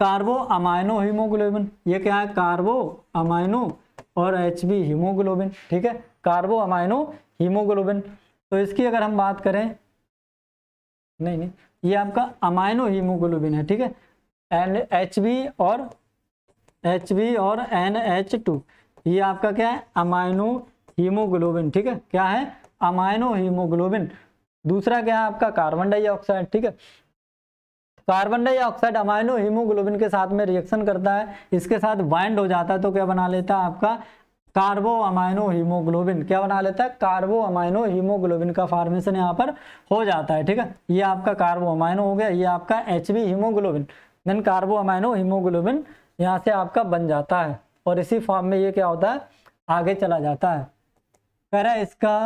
कार्बो अमाइनो हीमोग्लोबिन ये क्या है कार्बो अमाइनो और एच बी हीमोग्लोबिन ठीक है कार्बो अमाइनो हीमोग्लोबिन तो इसकी अगर हम बात करें नहीं नहीं ये आपका अमाइनो हीमोग्लोबिन है ठीक है एन एच बी और एच बी और एन एच टू ये आपका क्या है अमाइनो हीमोग्लोबिन ठीक है क्या है अमाइनो हीमोग्लोबिन दूसरा क्या है आपका कार्बन डाइऑक्साइड ठीक है कार्बन डाइऑक्साइड अमाइनो हीमोग्लोबिन के साथ में रिएक्शन करता है इसके साथ बाइंड हो जाता है तो क्या बना लेता है आपका कार्बो अमाइनो हीमोग्लोबिन क्या बना लेता है कार्बो अमाइनो हीमोग्लोबिन का फॉर्मेशन यहाँ पर हो जाता है ठीक है ये आपका कार्बो अमाइनो हो गया ये आपका H haemoglobin then carbo amino haemoglobin यहाँ से आपका बन जाता है और इसी फॉर्म में ये क्या होता है आगे चला जाता है कह रहा है इसका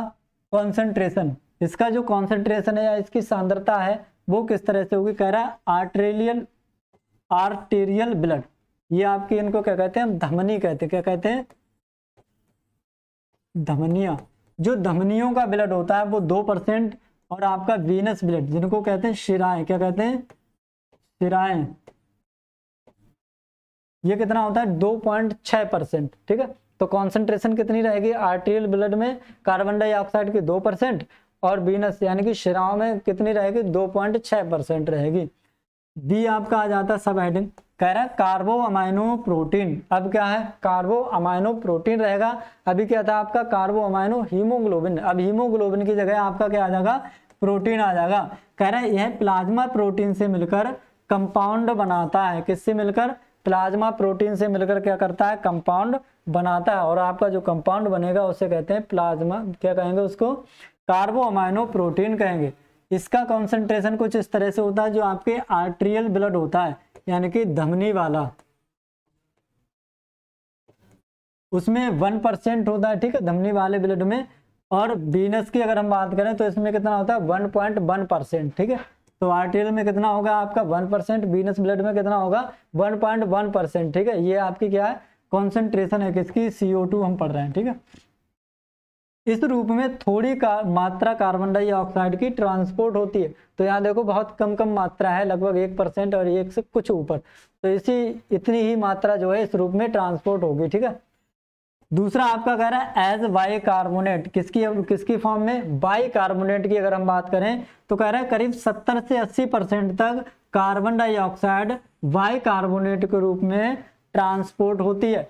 कॉन्सेंट्रेशन इसका जो कॉन्सेंट्रेशन है या इसकी सांद्रता है वो किस तरह से होगी कह रहा है आर्टेरियल आर्टेरियल ब्लड ये आपके इनको क्या कहते हैं हम धमनी कहते हैं क्या कहते हैं धमनिया जो धमनियों का ब्लड होता है वो दो परसेंट और आपका वीनस ब्लड जिनको कहते हैं शिराएं क्या कहते हैं शिराएं ये कितना होता है दो पॉइंट छह परसेंट ठीक है तो कॉन्सेंट्रेशन कितनी रहेगी आर्टेरियल ब्लड में कार्बन डाइऑक्साइड की दो परसेंट और बीनस यानी कि शराव में कितनी रहेगी दो पॉइंट छह परसेंट रहेगी बी आपका आ जाता है सब हेडिंग कह रहा है कार्बो अमाइनो प्रोटीन अब क्या है कार्बो अमाइनो प्रोटीन रहेगा अभी क्या था आपका कार्बो अमाइनो हीमोग्लोबिन अब हीमोग्लोबिन की जगह आपका क्या आ जाएगा प्रोटीन आ जाएगा कह रहा है यह प्लाज्मा प्रोटीन से मिलकर कंपाउंड बनाता है किससे मिलकर प्लाज्मा प्रोटीन से मिलकर क्या करता है कंपाउंड बनाता है और आपका जो कंपाउंड बनेगा उसे कहते हैं प्लाज्मा क्या कहेंगे उसको कार्बो अमाइनो प्रोटीन कहेंगे इसका कॉन्सेंट्रेशन कुछ इस तरह से होता है जो आपके आर्ट्रियल ब्लड होता है यानी कि धमनी वाला उसमें वन परसेंट होता है ठीक है धमनी वाले ब्लड में और बीनस की अगर हम बात करें तो इसमें कितना होता है वन पॉइंट वन परसेंट ठीक है तो आर्टियल में कितना होगा आपका वन परसेंट बीनस ब्लड में कितना होगा वन पॉइंट वन परसेंट ठीक है ये आपकी क्या है कॉन्सेंट्रेशन है किसकी सीओ टू हम पढ़ रहे हैं ठीक है इस रूप में थोड़ी का, मात्रा कार्बन डाइऑक्साइड की ट्रांसपोर्ट होती है तो यहाँ देखो बहुत कम कम मात्रा है लगभग एक परसेंट और एक से कुछ ऊपर तो इसी इतनी ही मात्रा जो है इस रूप में ट्रांसपोर्ट होगी ठीक है दूसरा आपका कह रहा है एज बाई कार्बोनेट किसकी किसकी फॉर्म में बाई कार्बोनेट की अगर हम बात करें तो कह रहा है करीब 70 से 80 परसेंट तक कार्बन डाइऑक्साइड बाई कार्बोनेट के रूप में ट्रांसपोर्ट होती है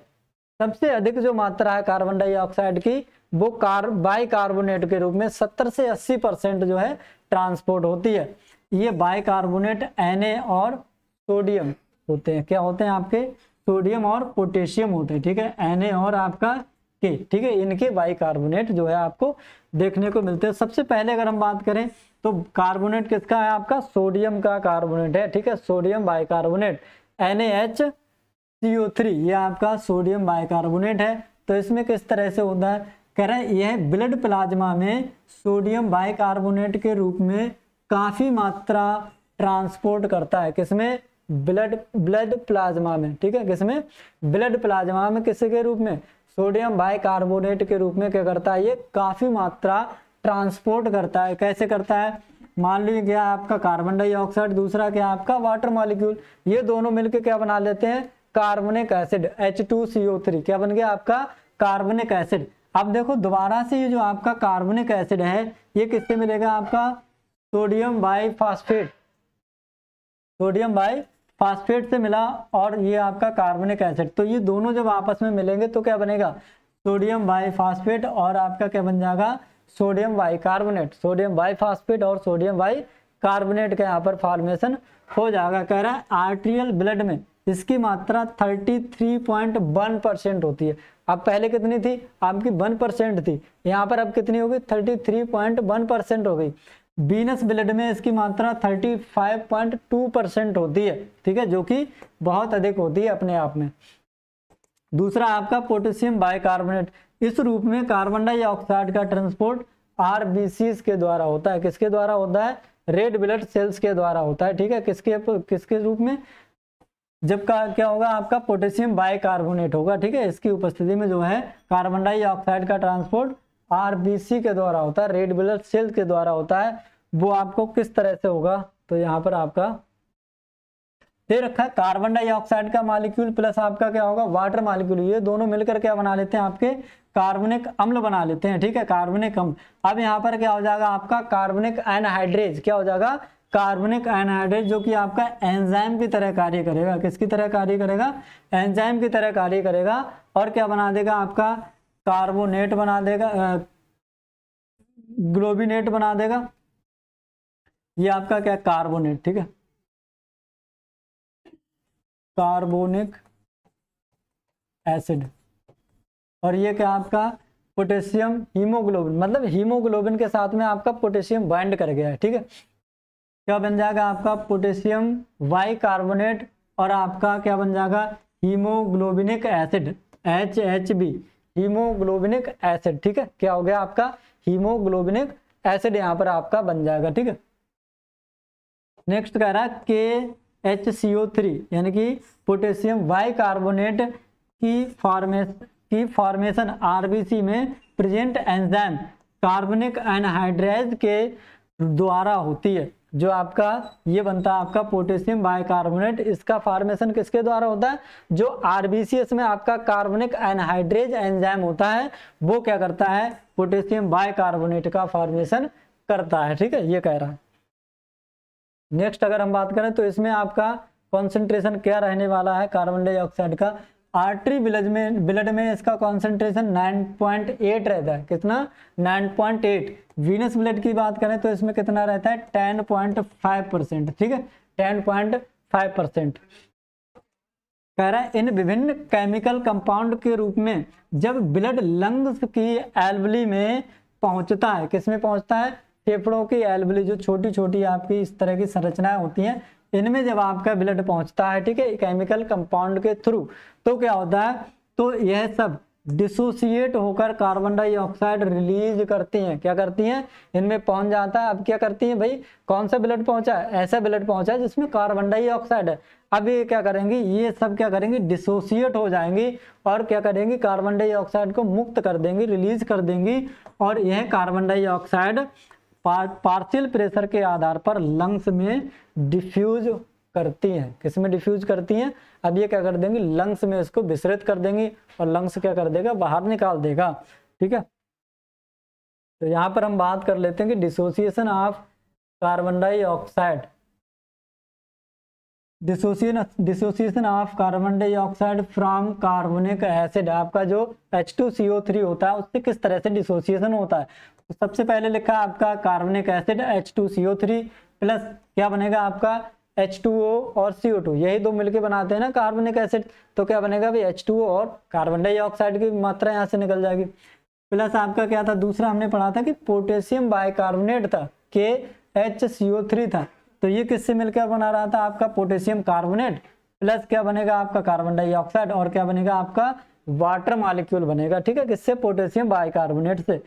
सबसे अधिक जो मात्रा है कार्बन डाइऑक्साइड की वो कार बाइकार्बोनेट के रूप में 70 से 80 परसेंट जो है ट्रांसपोर्ट होती है ये बाइकार्बोनेट एन और सोडियम होते हैं क्या होते हैं आपके सोडियम और पोटेशियम होते हैं ठीक है एन और आपका के ठीक है इनके बाइकार्बोनेट जो है आपको देखने को मिलते हैं सबसे पहले अगर हम बात करें तो कार्बोनेट किसका है आपका सोडियम का कार्बोनेट है ठीक है सोडियम बाइकार्बोनेट एन ये आपका सोडियम बाइकार्बोनेट है तो इसमें किस तरह से होता है कह रहे हैं यह ब्लड प्लाज्मा में सोडियम बाइकार्बोनेट के रूप में काफ़ी मात्रा ट्रांसपोर्ट करता है किसमें ब्लड ब्लड प्लाज्मा में ठीक है किसमें ब्लड प्लाज्मा में किस के रूप में सोडियम बाइकार्बोनेट के रूप में क्या करता है ये काफ़ी मात्रा ट्रांसपोर्ट करता है कैसे करता है मान लीजिए क्या आपका कार्बन डाइऑक्साइड दूसरा क्या आपका वाटर मॉलिक्यूल ये दोनों मिलकर क्या बना लेते हैं कार्बनिक एसिड H2CO3 क्या बन गया आपका कार्बनिक एसिड अब देखो दोबारा से ये जो आपका कार्बनिक एसिड है ये किससे मिलेगा आपका sodium biphosphate sodium biphosphate से मिला और ये आपका कार्बनिक एसिड तो ये दोनों जब आपस में मिलेंगे तो क्या बनेगा सोडियम बाई फास्फेट और आपका क्या बन जाएगा sodium bicarbonate sodium biphosphate और सोडियम बाई कार्बोनेट का यहाँ पर फॉर्मेशन हो जाएगा कह रहा है आर्ट्रियल ब्लड में इसकी मात्रा 33.1 परसेंट होती है अब पहले कितनी थी आपकी वन परसेंट थी यहाँ पर अब कितनी होगी गई thirty three point one percent हो गई बीनस ब्लड में इसकी मात्रा thirty five point two percent होती है ठीक है जो कि बहुत अधिक होती है अपने आप में दूसरा आपका पोटेशियम बाइकार्बोनेट इस रूप में कार्बन डाइऑक्साइड का ट्रांसपोर्ट आर के द्वारा होता है किसके द्वारा होता है रेड ब्लड सेल्स के द्वारा होता है ठीक है किसके किसके रूप में जब का क्या होगा आपका पोटेशियम बाइकार्बोनेट होगा ठीक है इसकी उपस्थिति में जो है कार्बन डाइऑक्साइड का ट्रांसपोर्ट आरबीसी के द्वारा होता है रेड ब्लड सेल्स के द्वारा होता है वो आपको किस तरह से होगा तो यहाँ पर आपका दे रखा है कार्बन डाइऑक्साइड का मालिक्यूल प्लस आपका क्या होगा वाटर मालिक्यूल ये दोनों मिलकर क्या बना लेते हैं आपके कार्बनिक अम्ल बना लेते हैं ठीक है कार्बनिक अम्ल अब यहाँ पर क्या हो जाएगा आपका कार्बनिक एनहाइड्रेज क्या हो जाएगा कार्बनिक एनहाइड्रेट जो कि आपका एंजाइम की तरह कार्य करेगा किसकी तरह कार्य करेगा एंजाइम की तरह कार्य करेगा और क्या बना देगा आपका कार्बोनेट बना देगा ग्लोबिनेट बना देगा ये आपका क्या कार्बोनेट ठीक है कार्बोनिक एसिड और ये क्या आपका पोटेशियम हीमोग्लोबिन मतलब हीमोग्लोबिन के साथ में आपका पोटेशियम बाइंड कर गया है ठीक है क्या बन जाएगा आपका पोटेशियम वाई कार्बोनेट और आपका क्या बन जाएगा haemoglobinic acid H H B haemoglobinic acid ठीक है क्या हो गया आपका हीमोग्लोबिनिक एसिड यहाँ पर आपका बन जाएगा ठीक है नेक्स्ट कह रहा है के एच सी ओ थ्री यानी कि पोटेशियम वाई कार्बोनेट की फार्मे की फॉर्मेशन आरबीसी में प्रेजेंट एंजाइम कार्बनिक एनहाइड्रेज के द्वारा होती है जो आपका ये बनता है आपका पोटेशियम बायकार्बोनेट इसका फॉर्मेशन किसके द्वारा होता है जो आरबीसीएस में आपका कार्बनिक एनहाइड्रेज एंजाइम होता है वो क्या करता है पोटेशियम बायकार्बोनेट का फॉर्मेशन करता है ठीक है ये कह रहा है नेक्स्ट अगर हम बात करें तो इसमें आपका कॉन्सेंट्रेशन क्या रहने वाला है कार्बन डाइऑक्साइड का आर्टरी ब्लड में ब्लड में इसका कॉन्सेंट्रेशन 9.8 रहता है कितना 9.8 वीनस ब्लड की बात करें तो इसमें कितना रहता है 10.5 परसेंट ठीक है 10.5 परसेंट कह रहा है इन विभिन्न केमिकल कंपाउंड के रूप में जब ब्लड लंग्स की एल्बली में पहुंचता है किसमें पहुंचता है फेफड़ों की एल्बली जो छोटी छोटी आपकी इस तरह की संरचनाएं होती हैं इनमें जब आपका ब्लड पहुंचता है ठीक है केमिकल कंपाउंड के थ्रू तो क्या होता है तो यह सब डिसोसिएट होकर कार्बन डाइऑक्साइड रिलीज करती हैं क्या करती हैं इनमें पहुंच जाता है अब क्या करती हैं भाई कौन सा ब्लड पहुंचा है ऐसा ब्लड पहुंचा है जिसमें कार्बन डाइऑक्साइड है अब ये क्या करेंगी ये सब क्या करेंगे डिसोसिएट हो जाएंगी और क्या करेंगी कार्बन डाइऑक्साइड को मुक्त कर देंगी रिलीज कर देंगी और यह कार्बन डाइऑक्साइड पार्शियल प्रेशर के आधार पर लंग्स में डिफ्यूज करती हैं किस में डिफ्यूज करती हैं अब ये क्या कर देंगी लंग्स में इसको विसरित कर देंगी और लंग्स क्या कर देगा बाहर निकाल देगा ठीक है तो यहाँ पर हम बात कर लेते हैं कि dissociation of carbon dioxide dissociation dissociation of carbon dioxide from carbonic acid आपका जो H two C O three होता है उससे किस तरह से डिसोसिएशन होता है तो सबसे पहले लिखा है आपका carbonic acid H two C O three plus क्या बनेगा आपका एच टू ओ और सी ओ टू यही दो मिलके बनाते हैं ना कार्बनिक एसिड तो क्या बनेगा भाई ओ और कार्बन डाइऑक्साइड की मात्रा यहाँ से निकल जाएगी प्लस आपका क्या था दूसरा हमने पढ़ा था कि पोटेशियम कार्बोनेट था के एच था तो ये किससे मिलकर बना रहा था आपका पोटेशियम कार्बोनेट प्लस क्या बनेगा आपका कार्बन डाइऑक्साइड और क्या बनेगा आपका वाटर मालिक्यूल बनेगा ठीक है किससे पोटेशियम बाइकार्बोनेट से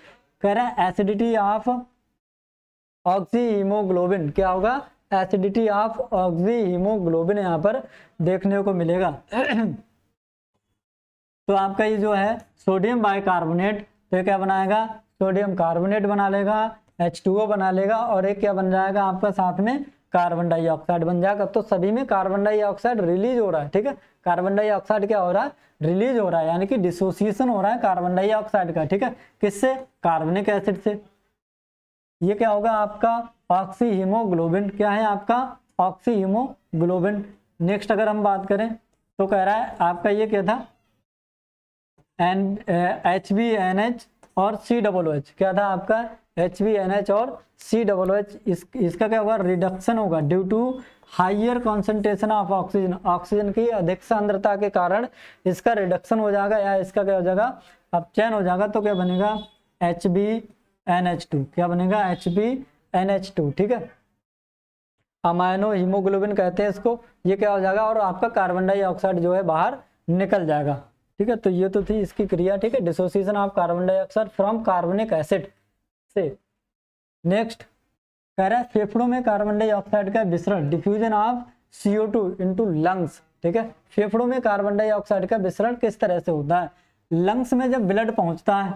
कह रहे हैं एसिडिटी ऑफ ऑक्सी हीमोग्लोबिन क्या होगा एसिडिटी ऑफ ऑक्सी हीमोग्लोबिन यहाँ पर देखने को मिलेगा तो आपका ये जो है सोडियम बाइकार्बोनेट तो क्या बनाएगा सोडियम कार्बोनेट बना लेगा एच बना लेगा और एक क्या बन जाएगा आपका साथ में कार्बन डाइऑक्साइड बन जाएगा तो सभी में कार्बन डाइऑक्साइड रिलीज हो रहा है ठीक है कार्बन डाइऑक्साइड क्या हो रहा है रिलीज हो रहा है यानी कि डिसोसिएशन हो रहा है कार्बन डाइऑक्साइड का ठीक है किससे कार्बनिक एसिड से ये क्या होगा आपका ऑक्सी हीमोग्लोबिन क्या है आपका ऑक्सी हीमोग्लोबिन नेक्स्ट अगर हम बात करें तो कह रहा है आपका ये क्या था N H B N H और सी डबल एच क्या था आपका एच बी एन एच और सी डबल एच इसका क्या होगा रिडक्शन होगा due to higher concentration of oxygen oxygen की अधिक सांद्रता के कारण इसका रिडक्शन हो जाएगा या इसका क्या हो जाएगा अब चैन हो जाएगा तो क्या बनेगा H B N H two क्या बनेगा H B N H two ठीक है अमाइनो हीमोग्लोबिन कहते हैं इसको ये क्या हो जाएगा और आपका कार्बन डाइऑक्साइड जो है बाहर निकल जाएगा ठीक है तो ये तो थी इसकी क्रिया ठीक है dissociation of carbon dioxide from carbonic acid से नेक्स्ट कह रहा है फेफड़ों में कार्बन डाइऑक्साइड का विसरण diffusion of CO two into lungs ठीक है फेफड़ों में कार्बन डाइऑक्साइड का विसरण किस तरह से होता है लंग्स में जब ब्लड पहुंचता है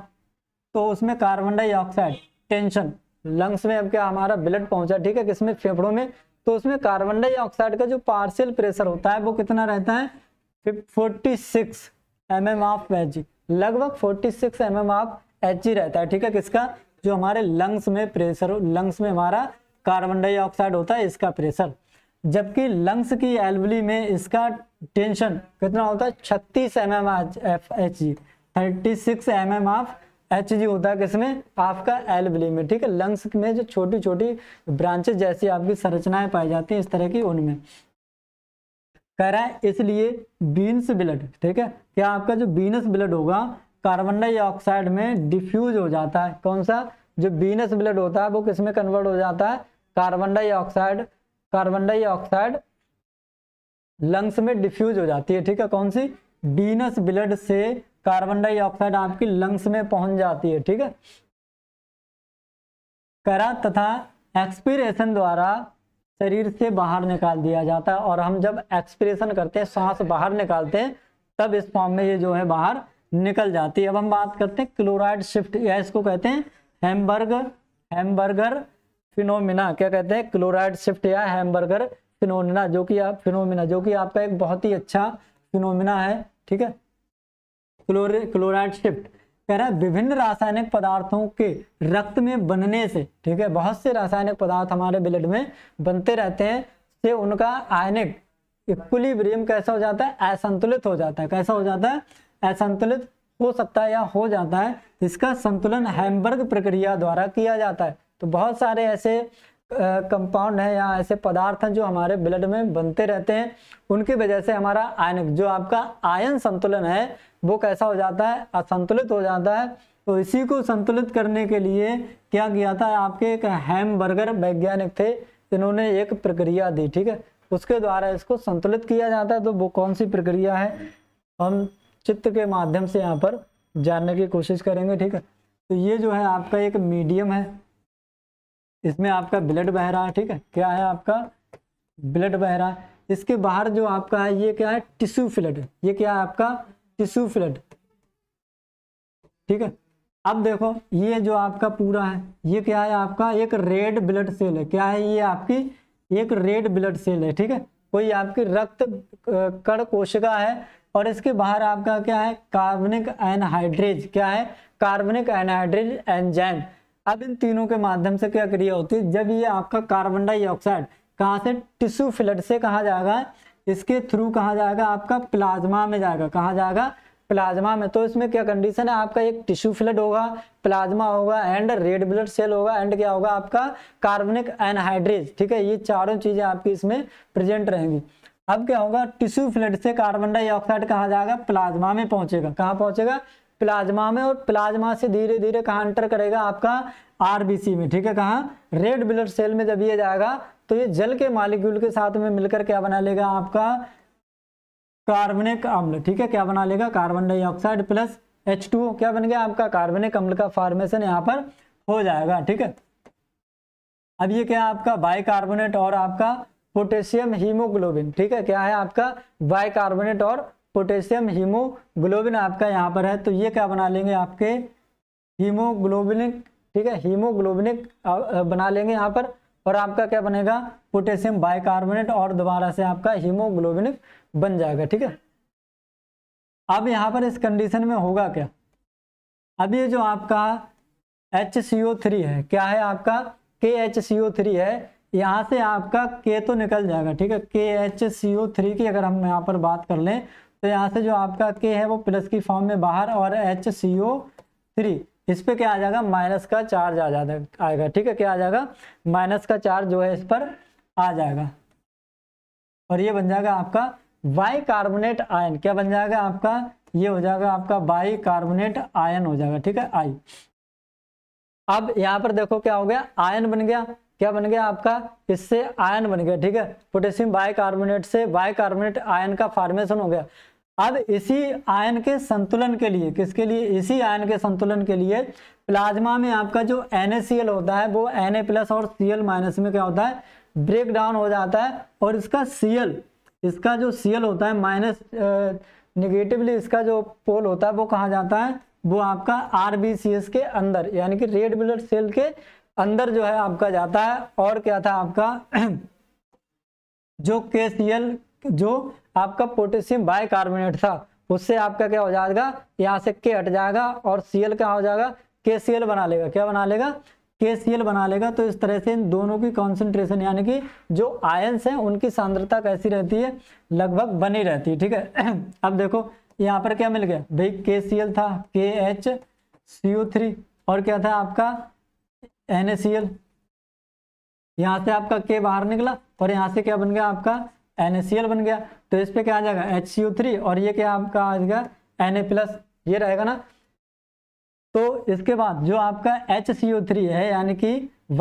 तो उसमें कार्बन डाइऑक्साइड टेंशन लंग्स में अब क्या हमारा ब्लड पहुंचा ठीक है किसमें फेफड़ों में तो उसमें कार्बन डाइऑक्साइड का जो पार्शियल प्रेशर होता है वो कितना रहता है forty six M M of H G लगभग forty six M M of H G रहता है ठीक है किसका जो हमारे लंग्स में प्रेशर लंग्स में हमारा कार्बन डाइऑक्साइड होता है इसका प्रेशर जबकि लंग्स की एल्वली में इसका टेंशन कितना होता है छत्तीस M M F H G thirty six M M of H G होता है किसमें आपका एल्वली में ठीक है लंग्स में जो छोटी छोटी ब्रांचेज जैसी आपकी संरचनाएं पाई जाती हैं इस तरह की उनमें कह रहा है इसलिए बीन्स ब्लड ठीक है क्या आपका जो बीनस ब्लड होगा कार्बन डाइऑक्साइड में डिफ्यूज हो जाता है कौन सा जो बीनस ब्लड होता है वो किसमें कन्वर्ट हो जाता है carbon dioxide carbon dioxide lungs में डिफ्यूज हो जाती है ठीक है कौन सी बीनस ब्लड से कार्बन डाइऑक्साइड आपकी लंग्स में पहुंच जाती है ठीक है करा तथा एक्सपीरेशन द्वारा शरीर से बाहर निकाल दिया जाता है और हम जब एक्सपीरेशन करते हैं सांस बाहर निकालते हैं तब इस फॉर्म में ये जो है बाहर निकल जाती है अब हम बात करते हैं क्लोराइड शिफ्ट या इसको कहते हैं हैमबर्ग हैमबर्गर फिनोमिना क्या कहते हैं क्लोराइड शिफ्ट या हैमबर्गर फिनोमिना जो कि आप फिनोमिना जो कि आपका एक बहुत ही अच्छा फिनोमिना है ठीक है क्लोरे क्लोराइड शिफ्ट कह रहा है विभिन्न रासायनिक पदार्थों के रक्त में बनने से ठीक है बहुत से रासायनिक पदार्थ हमारे ब्लड में बनते रहते हैं से उनका आयनिक इक्वलीब्रियम कैसा हो जाता है असंतुलित हो जाता है कैसा हो जाता है असंतुलित हो सकता है या हो जाता है इसका संतुलन हैमबर्ग प्रक्रिया द्वारा किया जाता है तो बहुत सारे ऐसे कंपाउंड हैं या ऐसे पदार्थ हैं जो हमारे ब्लड में बनते रहते हैं उनकी वजह से हमारा आयन जो आपका आयन संतुलन है वो कैसा हो जाता है असंतुलित हो जाता है तो इसी को संतुलित करने के लिए क्या किया था आपके एक हैम बर्गर वैज्ञानिक थे इन्होंने एक प्रक्रिया दी ठीक है उसके द्वारा इसको संतुलित किया जाता है तो वो कौन सी प्रक्रिया है हम चित्र के माध्यम से यहाँ पर जानने की कोशिश करेंगे ठीक है तो ये जो है आपका एक मीडियम है इसमें आपका ब्लड बह रहा है ठीक है क्या है आपका ब्लड बह रहा है इसके बाहर जो आपका है ये क्या है टिश्यू फ्लड ये क्या है आपका टिश्यू फ्लड ठीक है अब देखो ये जो आपका पूरा है ये क्या है आपका एक रेड ब्लड सेल है क्या है ये आपकी एक रेड ब्लड सेल है ठीक है कोई आपकी रक्त कड़ कोशिका है और इसके बाहर आपका क्या है कार्बनिक एनहाइड्रेज क्या है कार्बनिक एनहाइड्रेज एंजाइम अब इन तीनों के माध्यम से क्या क्रिया होती है जब ये आपका कार्बन डाइऑक्साइड कहाँ से टिश्यू फिलट से कहा जाएगा इसके थ्रू कहा जाएगा आपका प्लाज्मा में जाएगा कहा जाएगा प्लाज्मा में तो इसमें क्या कंडीशन है आपका एक टिश्यू फ्लड होगा प्लाज्मा होगा एंड रेड ब्लड सेल होगा एंड क्या होगा आपका कार्बनिक एनहाइड्रेज ठीक है ये चारों चीजें आपकी इसमें प्रेजेंट रहेंगी अब क्या होगा टिश्यू फ्लड से कार्बन डाइऑक्साइड कहाँ जाएगा प्लाज्मा में पहुंचेगा कहाँ पहुंचेगा प्लाज्मा में और प्लाज्मा से धीरे धीरे कहा एंटर करेगा आपका आरबीसी में ठीक है कहा रेड ब्लड सेल में जब ये जाएगा तो ये जल के मालिक्यूल के साथ में मिलकर क्या बना लेगा आपका कार्बनिक अम्ल ठीक है क्या बना लेगा carbon dioxide plus H two क्या बन गया आपका कार्बनिक अम्ल का फॉर्मेशन यहाँ पर हो जाएगा ठीक है अब ये क्या आपका बाइकार्बोनेट और आपका पोटेशियम हीमोग्लोबिन ठीक है क्या है आपका बाइकार्बोनेट और पोटेशियम हीमोग्लोबिन आपका यहाँ पर है तो ये क्या बना लेंगे आपके हीमोग्लोबिनिक ठीक है हीमोग्लोबिनिक बना लेंगे यहाँ पर और आपका क्या बनेगा पोटेशियम बाइकार्बोनेट और दोबारा से आपका हीमोग्लोबिनिक बन जाएगा ठीक है अब यहाँ पर इस कंडीशन में होगा क्या अब ये जो आपका एच सी ओ थ्री है क्या है आपका के एच सी ओ थ्री है यहाँ से आपका के तो निकल जाएगा ठीक है के एच सी ओ थ्री की अगर हम यहाँ पर बात कर लें तो यहाँ से जो आपका के है वो प्लस की फॉर्म में बाहर और एच सी ओ थ्री इस पर क्या आ जाएगा माइनस का चार्ज आ जाएगा आएगा ठीक है क्या आ जाएगा माइनस का चार्ज जो है इस पर आ जाएगा और ये बन जाएगा आपका बाई कार्बोनेट आयन क्या बन जाएगा आपका ये हो जाएगा आपका बाई कार्बोनेट आयन हो जाएगा ठीक है आई अब यहाँ पर देखो क्या हो गया आयन बन गया क्या बन गया आपका इससे आयन बन गया ठीक है पोटेशियम बायकार्बोनेट से बायकार्बोनेट आयन का फॉर्मेशन हो गया अब इसी आयन के संतुलन के लिए किसके लिए इसी आयन के संतुलन के लिए प्लाज्मा में आपका जो NaCl होता है वो Na प्लस और Cl माइनस में क्या होता है ब्रेक डाउन हो जाता है और इसका Cl इसका जो Cl होता है माइनस निगेटिवली इसका जो पोल होता है वो कहा जाता है वो आपका आर के अंदर यानी कि रेड ब्लड सेल के अंदर जो है आपका जाता है और क्या था आपका जो के जो आपका पोटेशियम बायकार्बोनेट था उससे आपका क्या हो जाएगा यहाँ से के हट जाएगा और सीएल क्या हो जाएगा के बना लेगा क्या बना लेगा के बना लेगा तो इस तरह से इन दोनों की कॉन्सेंट्रेशन यानी कि जो आयंस हैं उनकी सांद्रता कैसी रहती है लगभग बनी रहती है ठीक है अब देखो यहाँ पर क्या मिल गया भाई के था के एच सी थ्री और क्या था आपका एन यहां से आपका के बाहर निकला और यहां से क्या बन गया आपका एन बन गया तो इस पर क्या आ जाएगा एच और ये क्या आपका आ जाएगा एन ये रहेगा ना तो इसके बाद जो आपका एच है यानी कि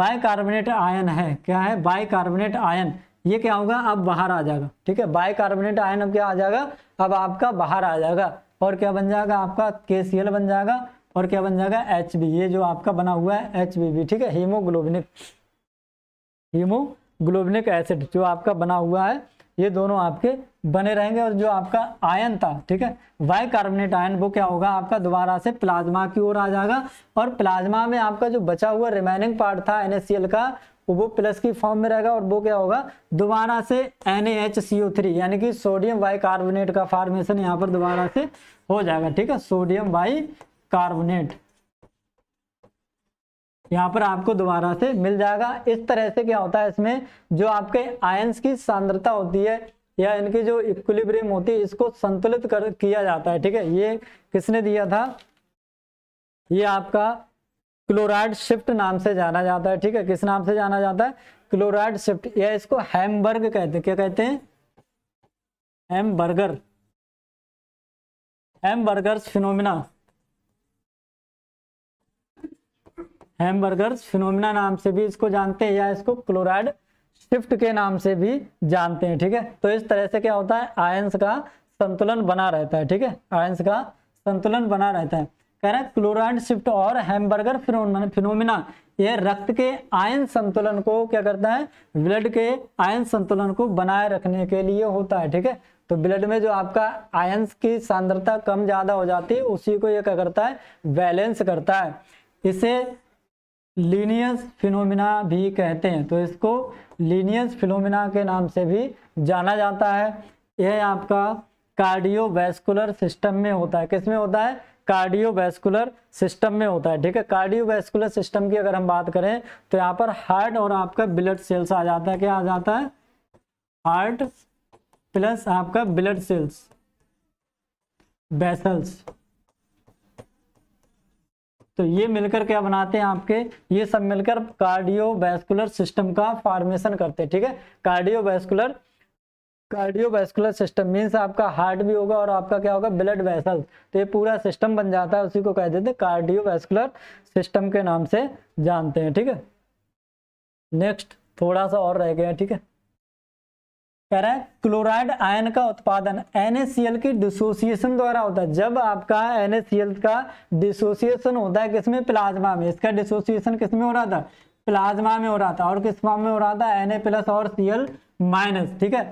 बाई कार्बोनेट आयन है क्या है बाई कार्बोनेट आयन ये क्या होगा अब बाहर आ जाएगा ठीक है बाई कार्बोनेट आयन अब क्या आ जाएगा अब आपका बाहर आ जाएगा और क्या बन जाएगा आपका के बन जाएगा और क्या बन जाएगा एच बी ये जो आपका बना हुआ है एच बी बी ठीक है हीमोग्लोबिनिक हीमोग्लोबिनिक एसिड जो आपका बना हुआ है ये दोनों आपके बने रहेंगे और जो आपका आयन था ठीक है वाई कार्बोनेट आयन वो क्या होगा आपका दोबारा से प्लाज्मा की ओर आ जाएगा और प्लाज्मा में आपका जो बचा हुआ रिमेनिंग पार्ट था एन का वो प्लस की फॉर्म में रहेगा और वो क्या होगा दोबारा से एन यानी कि सोडियम वाई कार्बोनेट का फॉर्मेशन यहाँ पर दोबारा से हो जाएगा ठीक है सोडियम वाई कार्बोनेट यहाँ पर आपको दोबारा से मिल जाएगा इस तरह से क्या होता है इसमें जो आपके आयंस की सांद्रता होती है या इनकी जो इक्विलिब्रियम होती है इसको संतुलित कर किया जाता है ठीक है ये किसने दिया था ये आपका क्लोराइड शिफ्ट नाम से जाना जाता है ठीक है किस नाम से जाना जाता है क्लोराइड शिफ्ट या इसको हैमबर्ग कहते हैं क्या कहते हैं Hamburger Hamburgers phenomena Hamburger phenomena नाम से भी इसको जानते हैं या इसको क्लोराइड शिफ्ट के नाम से भी जानते हैं ठीक है तो इस तरह से क्या होता है आयंस का संतुलन बना रहता है ठीक है आयंस का संतुलन बना रहता है कह रहे हैं क्लोराइड शिफ्ट और हैमबर्गर फिनोमिना ये रक्त के आयन संतुलन को क्या करता है ब्लड के आयन संतुलन को बनाए रखने के लिए होता है ठीक है तो ब्लड में जो आपका आयंस की सांद्रता कम ज्यादा हो जाती है उसी को ये क्या करता है बैलेंस करता है इसे लीनियस फिनोमिना भी कहते हैं तो इसको लीनियस फिनोमिना के नाम से भी जाना जाता है यह आपका कार्डियोवैस्कुलर सिस्टम में होता है किसमें होता है कार्डियोवैस्कुलर सिस्टम में होता है ठीक है कार्डियोवैस्कुलर सिस्टम की अगर हम बात करें तो यहाँ पर हार्ट और आपका ब्लड सेल्स आ जाता है क्या आ जाता है हार्ट प्लस आपका ब्लड सेल्स बेसल्स तो ये मिलकर क्या बनाते हैं आपके ये सब मिलकर कार्डियोवैस्कुलर सिस्टम का फॉर्मेशन करते हैं ठीक है कार्डियोवैस्कुलर कार्डियोवैस्कुलर सिस्टम मीन्स आपका हार्ट भी होगा और आपका क्या होगा ब्लड वेसल तो ये पूरा सिस्टम बन जाता है उसी को कह देते हैं कार्डियोवैस्कुलर सिस्टम के नाम से जानते हैं ठीक है नेक्स्ट थोड़ा सा और रह गया ठीक है कह रहा है क्लोराइड आयन का उत्पादन NaCl की डिसोसिएशन द्वारा होता है जब आपका NaCl का डिसोसिएशन होता है किसमें प्लाज्मा में इसका डिसोसिएशन किसमें हो रहा था प्लाज्मा में हो रहा था और किस फॉर्म में हो रहा था Na प्लस और Cl माइनस ठीक है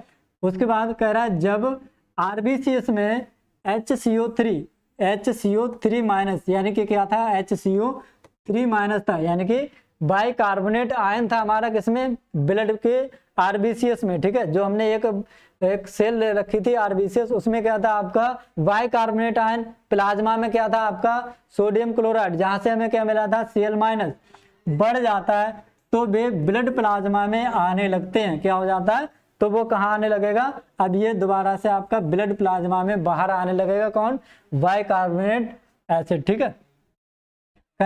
उसके बाद कह रहा है जब आरबीसीएस में एच सी माइनस यानी कि क्या था एच सी माइनस था यानी कि बाई कार्बोनेट आयन था हमारा किसमें ब्लड के आरबीसीएस में ठीक है जो हमने एक एक सेल रखी थी आरबीसीएस उसमें क्या था आपका कार्बोनेट आयन प्लाज्मा में क्या था आपका सोडियम क्लोराइड जहां से हमें क्या मिला था सीएल माइनस बढ़ जाता है तो वे ब्लड प्लाज्मा में आने लगते हैं क्या हो जाता है तो वो कहाँ आने लगेगा अब ये दोबारा से आपका ब्लड प्लाज्मा में बाहर आने लगेगा कौन बाई कार्बोनेट एसिड ठीक है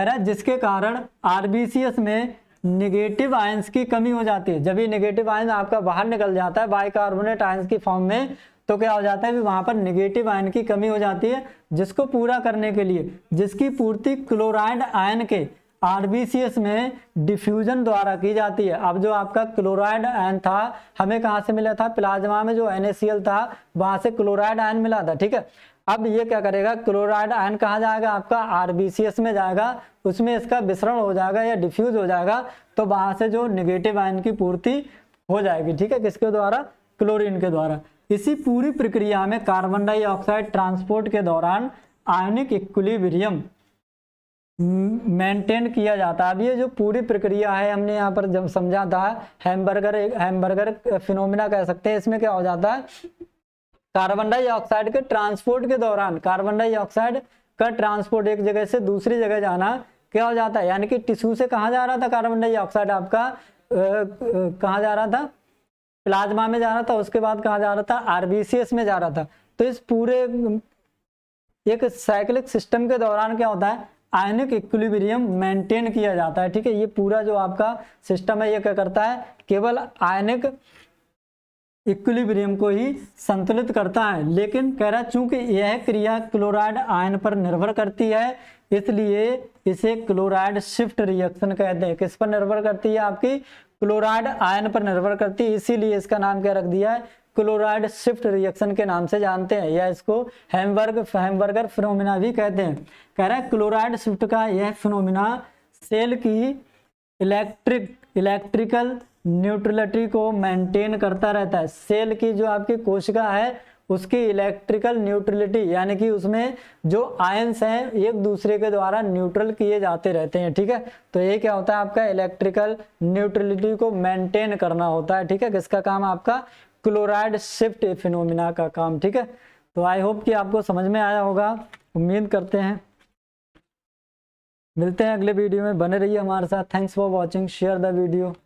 है जिसके कारण आरबीसीएस में निगेटिव आयंस की कमी हो जाती है जब ये निगेटिव आयन आपका बाहर निकल जाता है बाइकार्बोनेट आयंस की फॉर्म में तो क्या हो जाता है वहां पर निगेटिव आयन की कमी हो जाती है जिसको पूरा करने के लिए जिसकी पूर्ति क्लोराइड आयन के आरबीसीएस में डिफ्यूजन द्वारा की जाती है अब जो आपका क्लोराइड आयन था हमें कहाँ से मिला था प्लाज्मा में जो एनएसीएल था वहां से क्लोराइड आयन मिला था ठीक है अब ये क्या करेगा क्लोराइड आयन कहाँ जाएगा आपका आरबीसीएस में जाएगा उसमें इसका विसरण हो जाएगा या डिफ्यूज हो जाएगा तो वहां से जो निगेटिव आयन की पूर्ति हो जाएगी ठीक है किसके द्वारा क्लोरीन के द्वारा इसी पूरी प्रक्रिया में कार्बन डाइऑक्साइड ट्रांसपोर्ट के दौरान आयनिक इक्विलिब्रियम मेंटेन किया जाता है अब ये जो पूरी प्रक्रिया है हमने यहाँ पर जब समझा था हैमबर्गर हैमबर्गर फिनोमिना कह सकते हैं इसमें क्या हो जाता है कार्बन डाइऑक्साइड के ट्रांसपोर्ट के दौरान कार्बन डाइऑक्साइड का ट्रांसपोर्ट एक जगह से दूसरी जगह जाना क्या हो जाता है यानी कि टिश्यू से कहाँ जा रहा था कार्बन डाइऑक्साइड आपका कहाँ जा रहा था प्लाज्मा में जा रहा था उसके बाद कहाँ जा रहा था आरबीसीएस में जा रहा था तो इस पूरे एक साइक्लिक सिस्टम के दौरान क्या होता है आयनिक इक्विलिब्रियम मेंटेन किया जाता है ठीक है ये पूरा जो आपका सिस्टम है ये क्या करता है केवल आयनिक इक्विलिब्रियम को ही संतुलित करता है लेकिन कह रहा चूंकि यह क्रिया क्लोराइड आयन पर निर्भर करती है इसलिए इसे क्लोराइड शिफ्ट रिएक्शन कहते हैं किस पर निर्भर करती है आपकी क्लोराइड आयन पर निर्भर करती है इसीलिए इसका नाम क्या रख दिया है क्लोराइड शिफ्ट रिएक्शन के नाम से जानते हैं या इसको हेमबर्ग हेमबर्गर फिनोमिना भी कहते हैं कह रहा है क्लोराइड शिफ्ट का यह फिनोमिना सेल की इलेक्ट्रिक इलेक्ट्रिकल न्यूट्रलिटी को मेंटेन करता रहता है सेल की जो आपकी कोशिका है उसकी इलेक्ट्रिकल न्यूट्रलिटी यानी कि उसमें जो आयंस हैं एक दूसरे के द्वारा न्यूट्रल किए जाते रहते हैं ठीक है तो ये क्या होता है आपका इलेक्ट्रिकल न्यूट्रलिटी को मेंटेन करना होता है ठीक है किसका काम आपका क्लोराइड शिफ्ट फिनोमिना का काम ठीक है तो आई होप कि आपको समझ में आया होगा उम्मीद करते हैं मिलते हैं अगले वीडियो में बने रहिए हमारे साथ thanks for watching share the video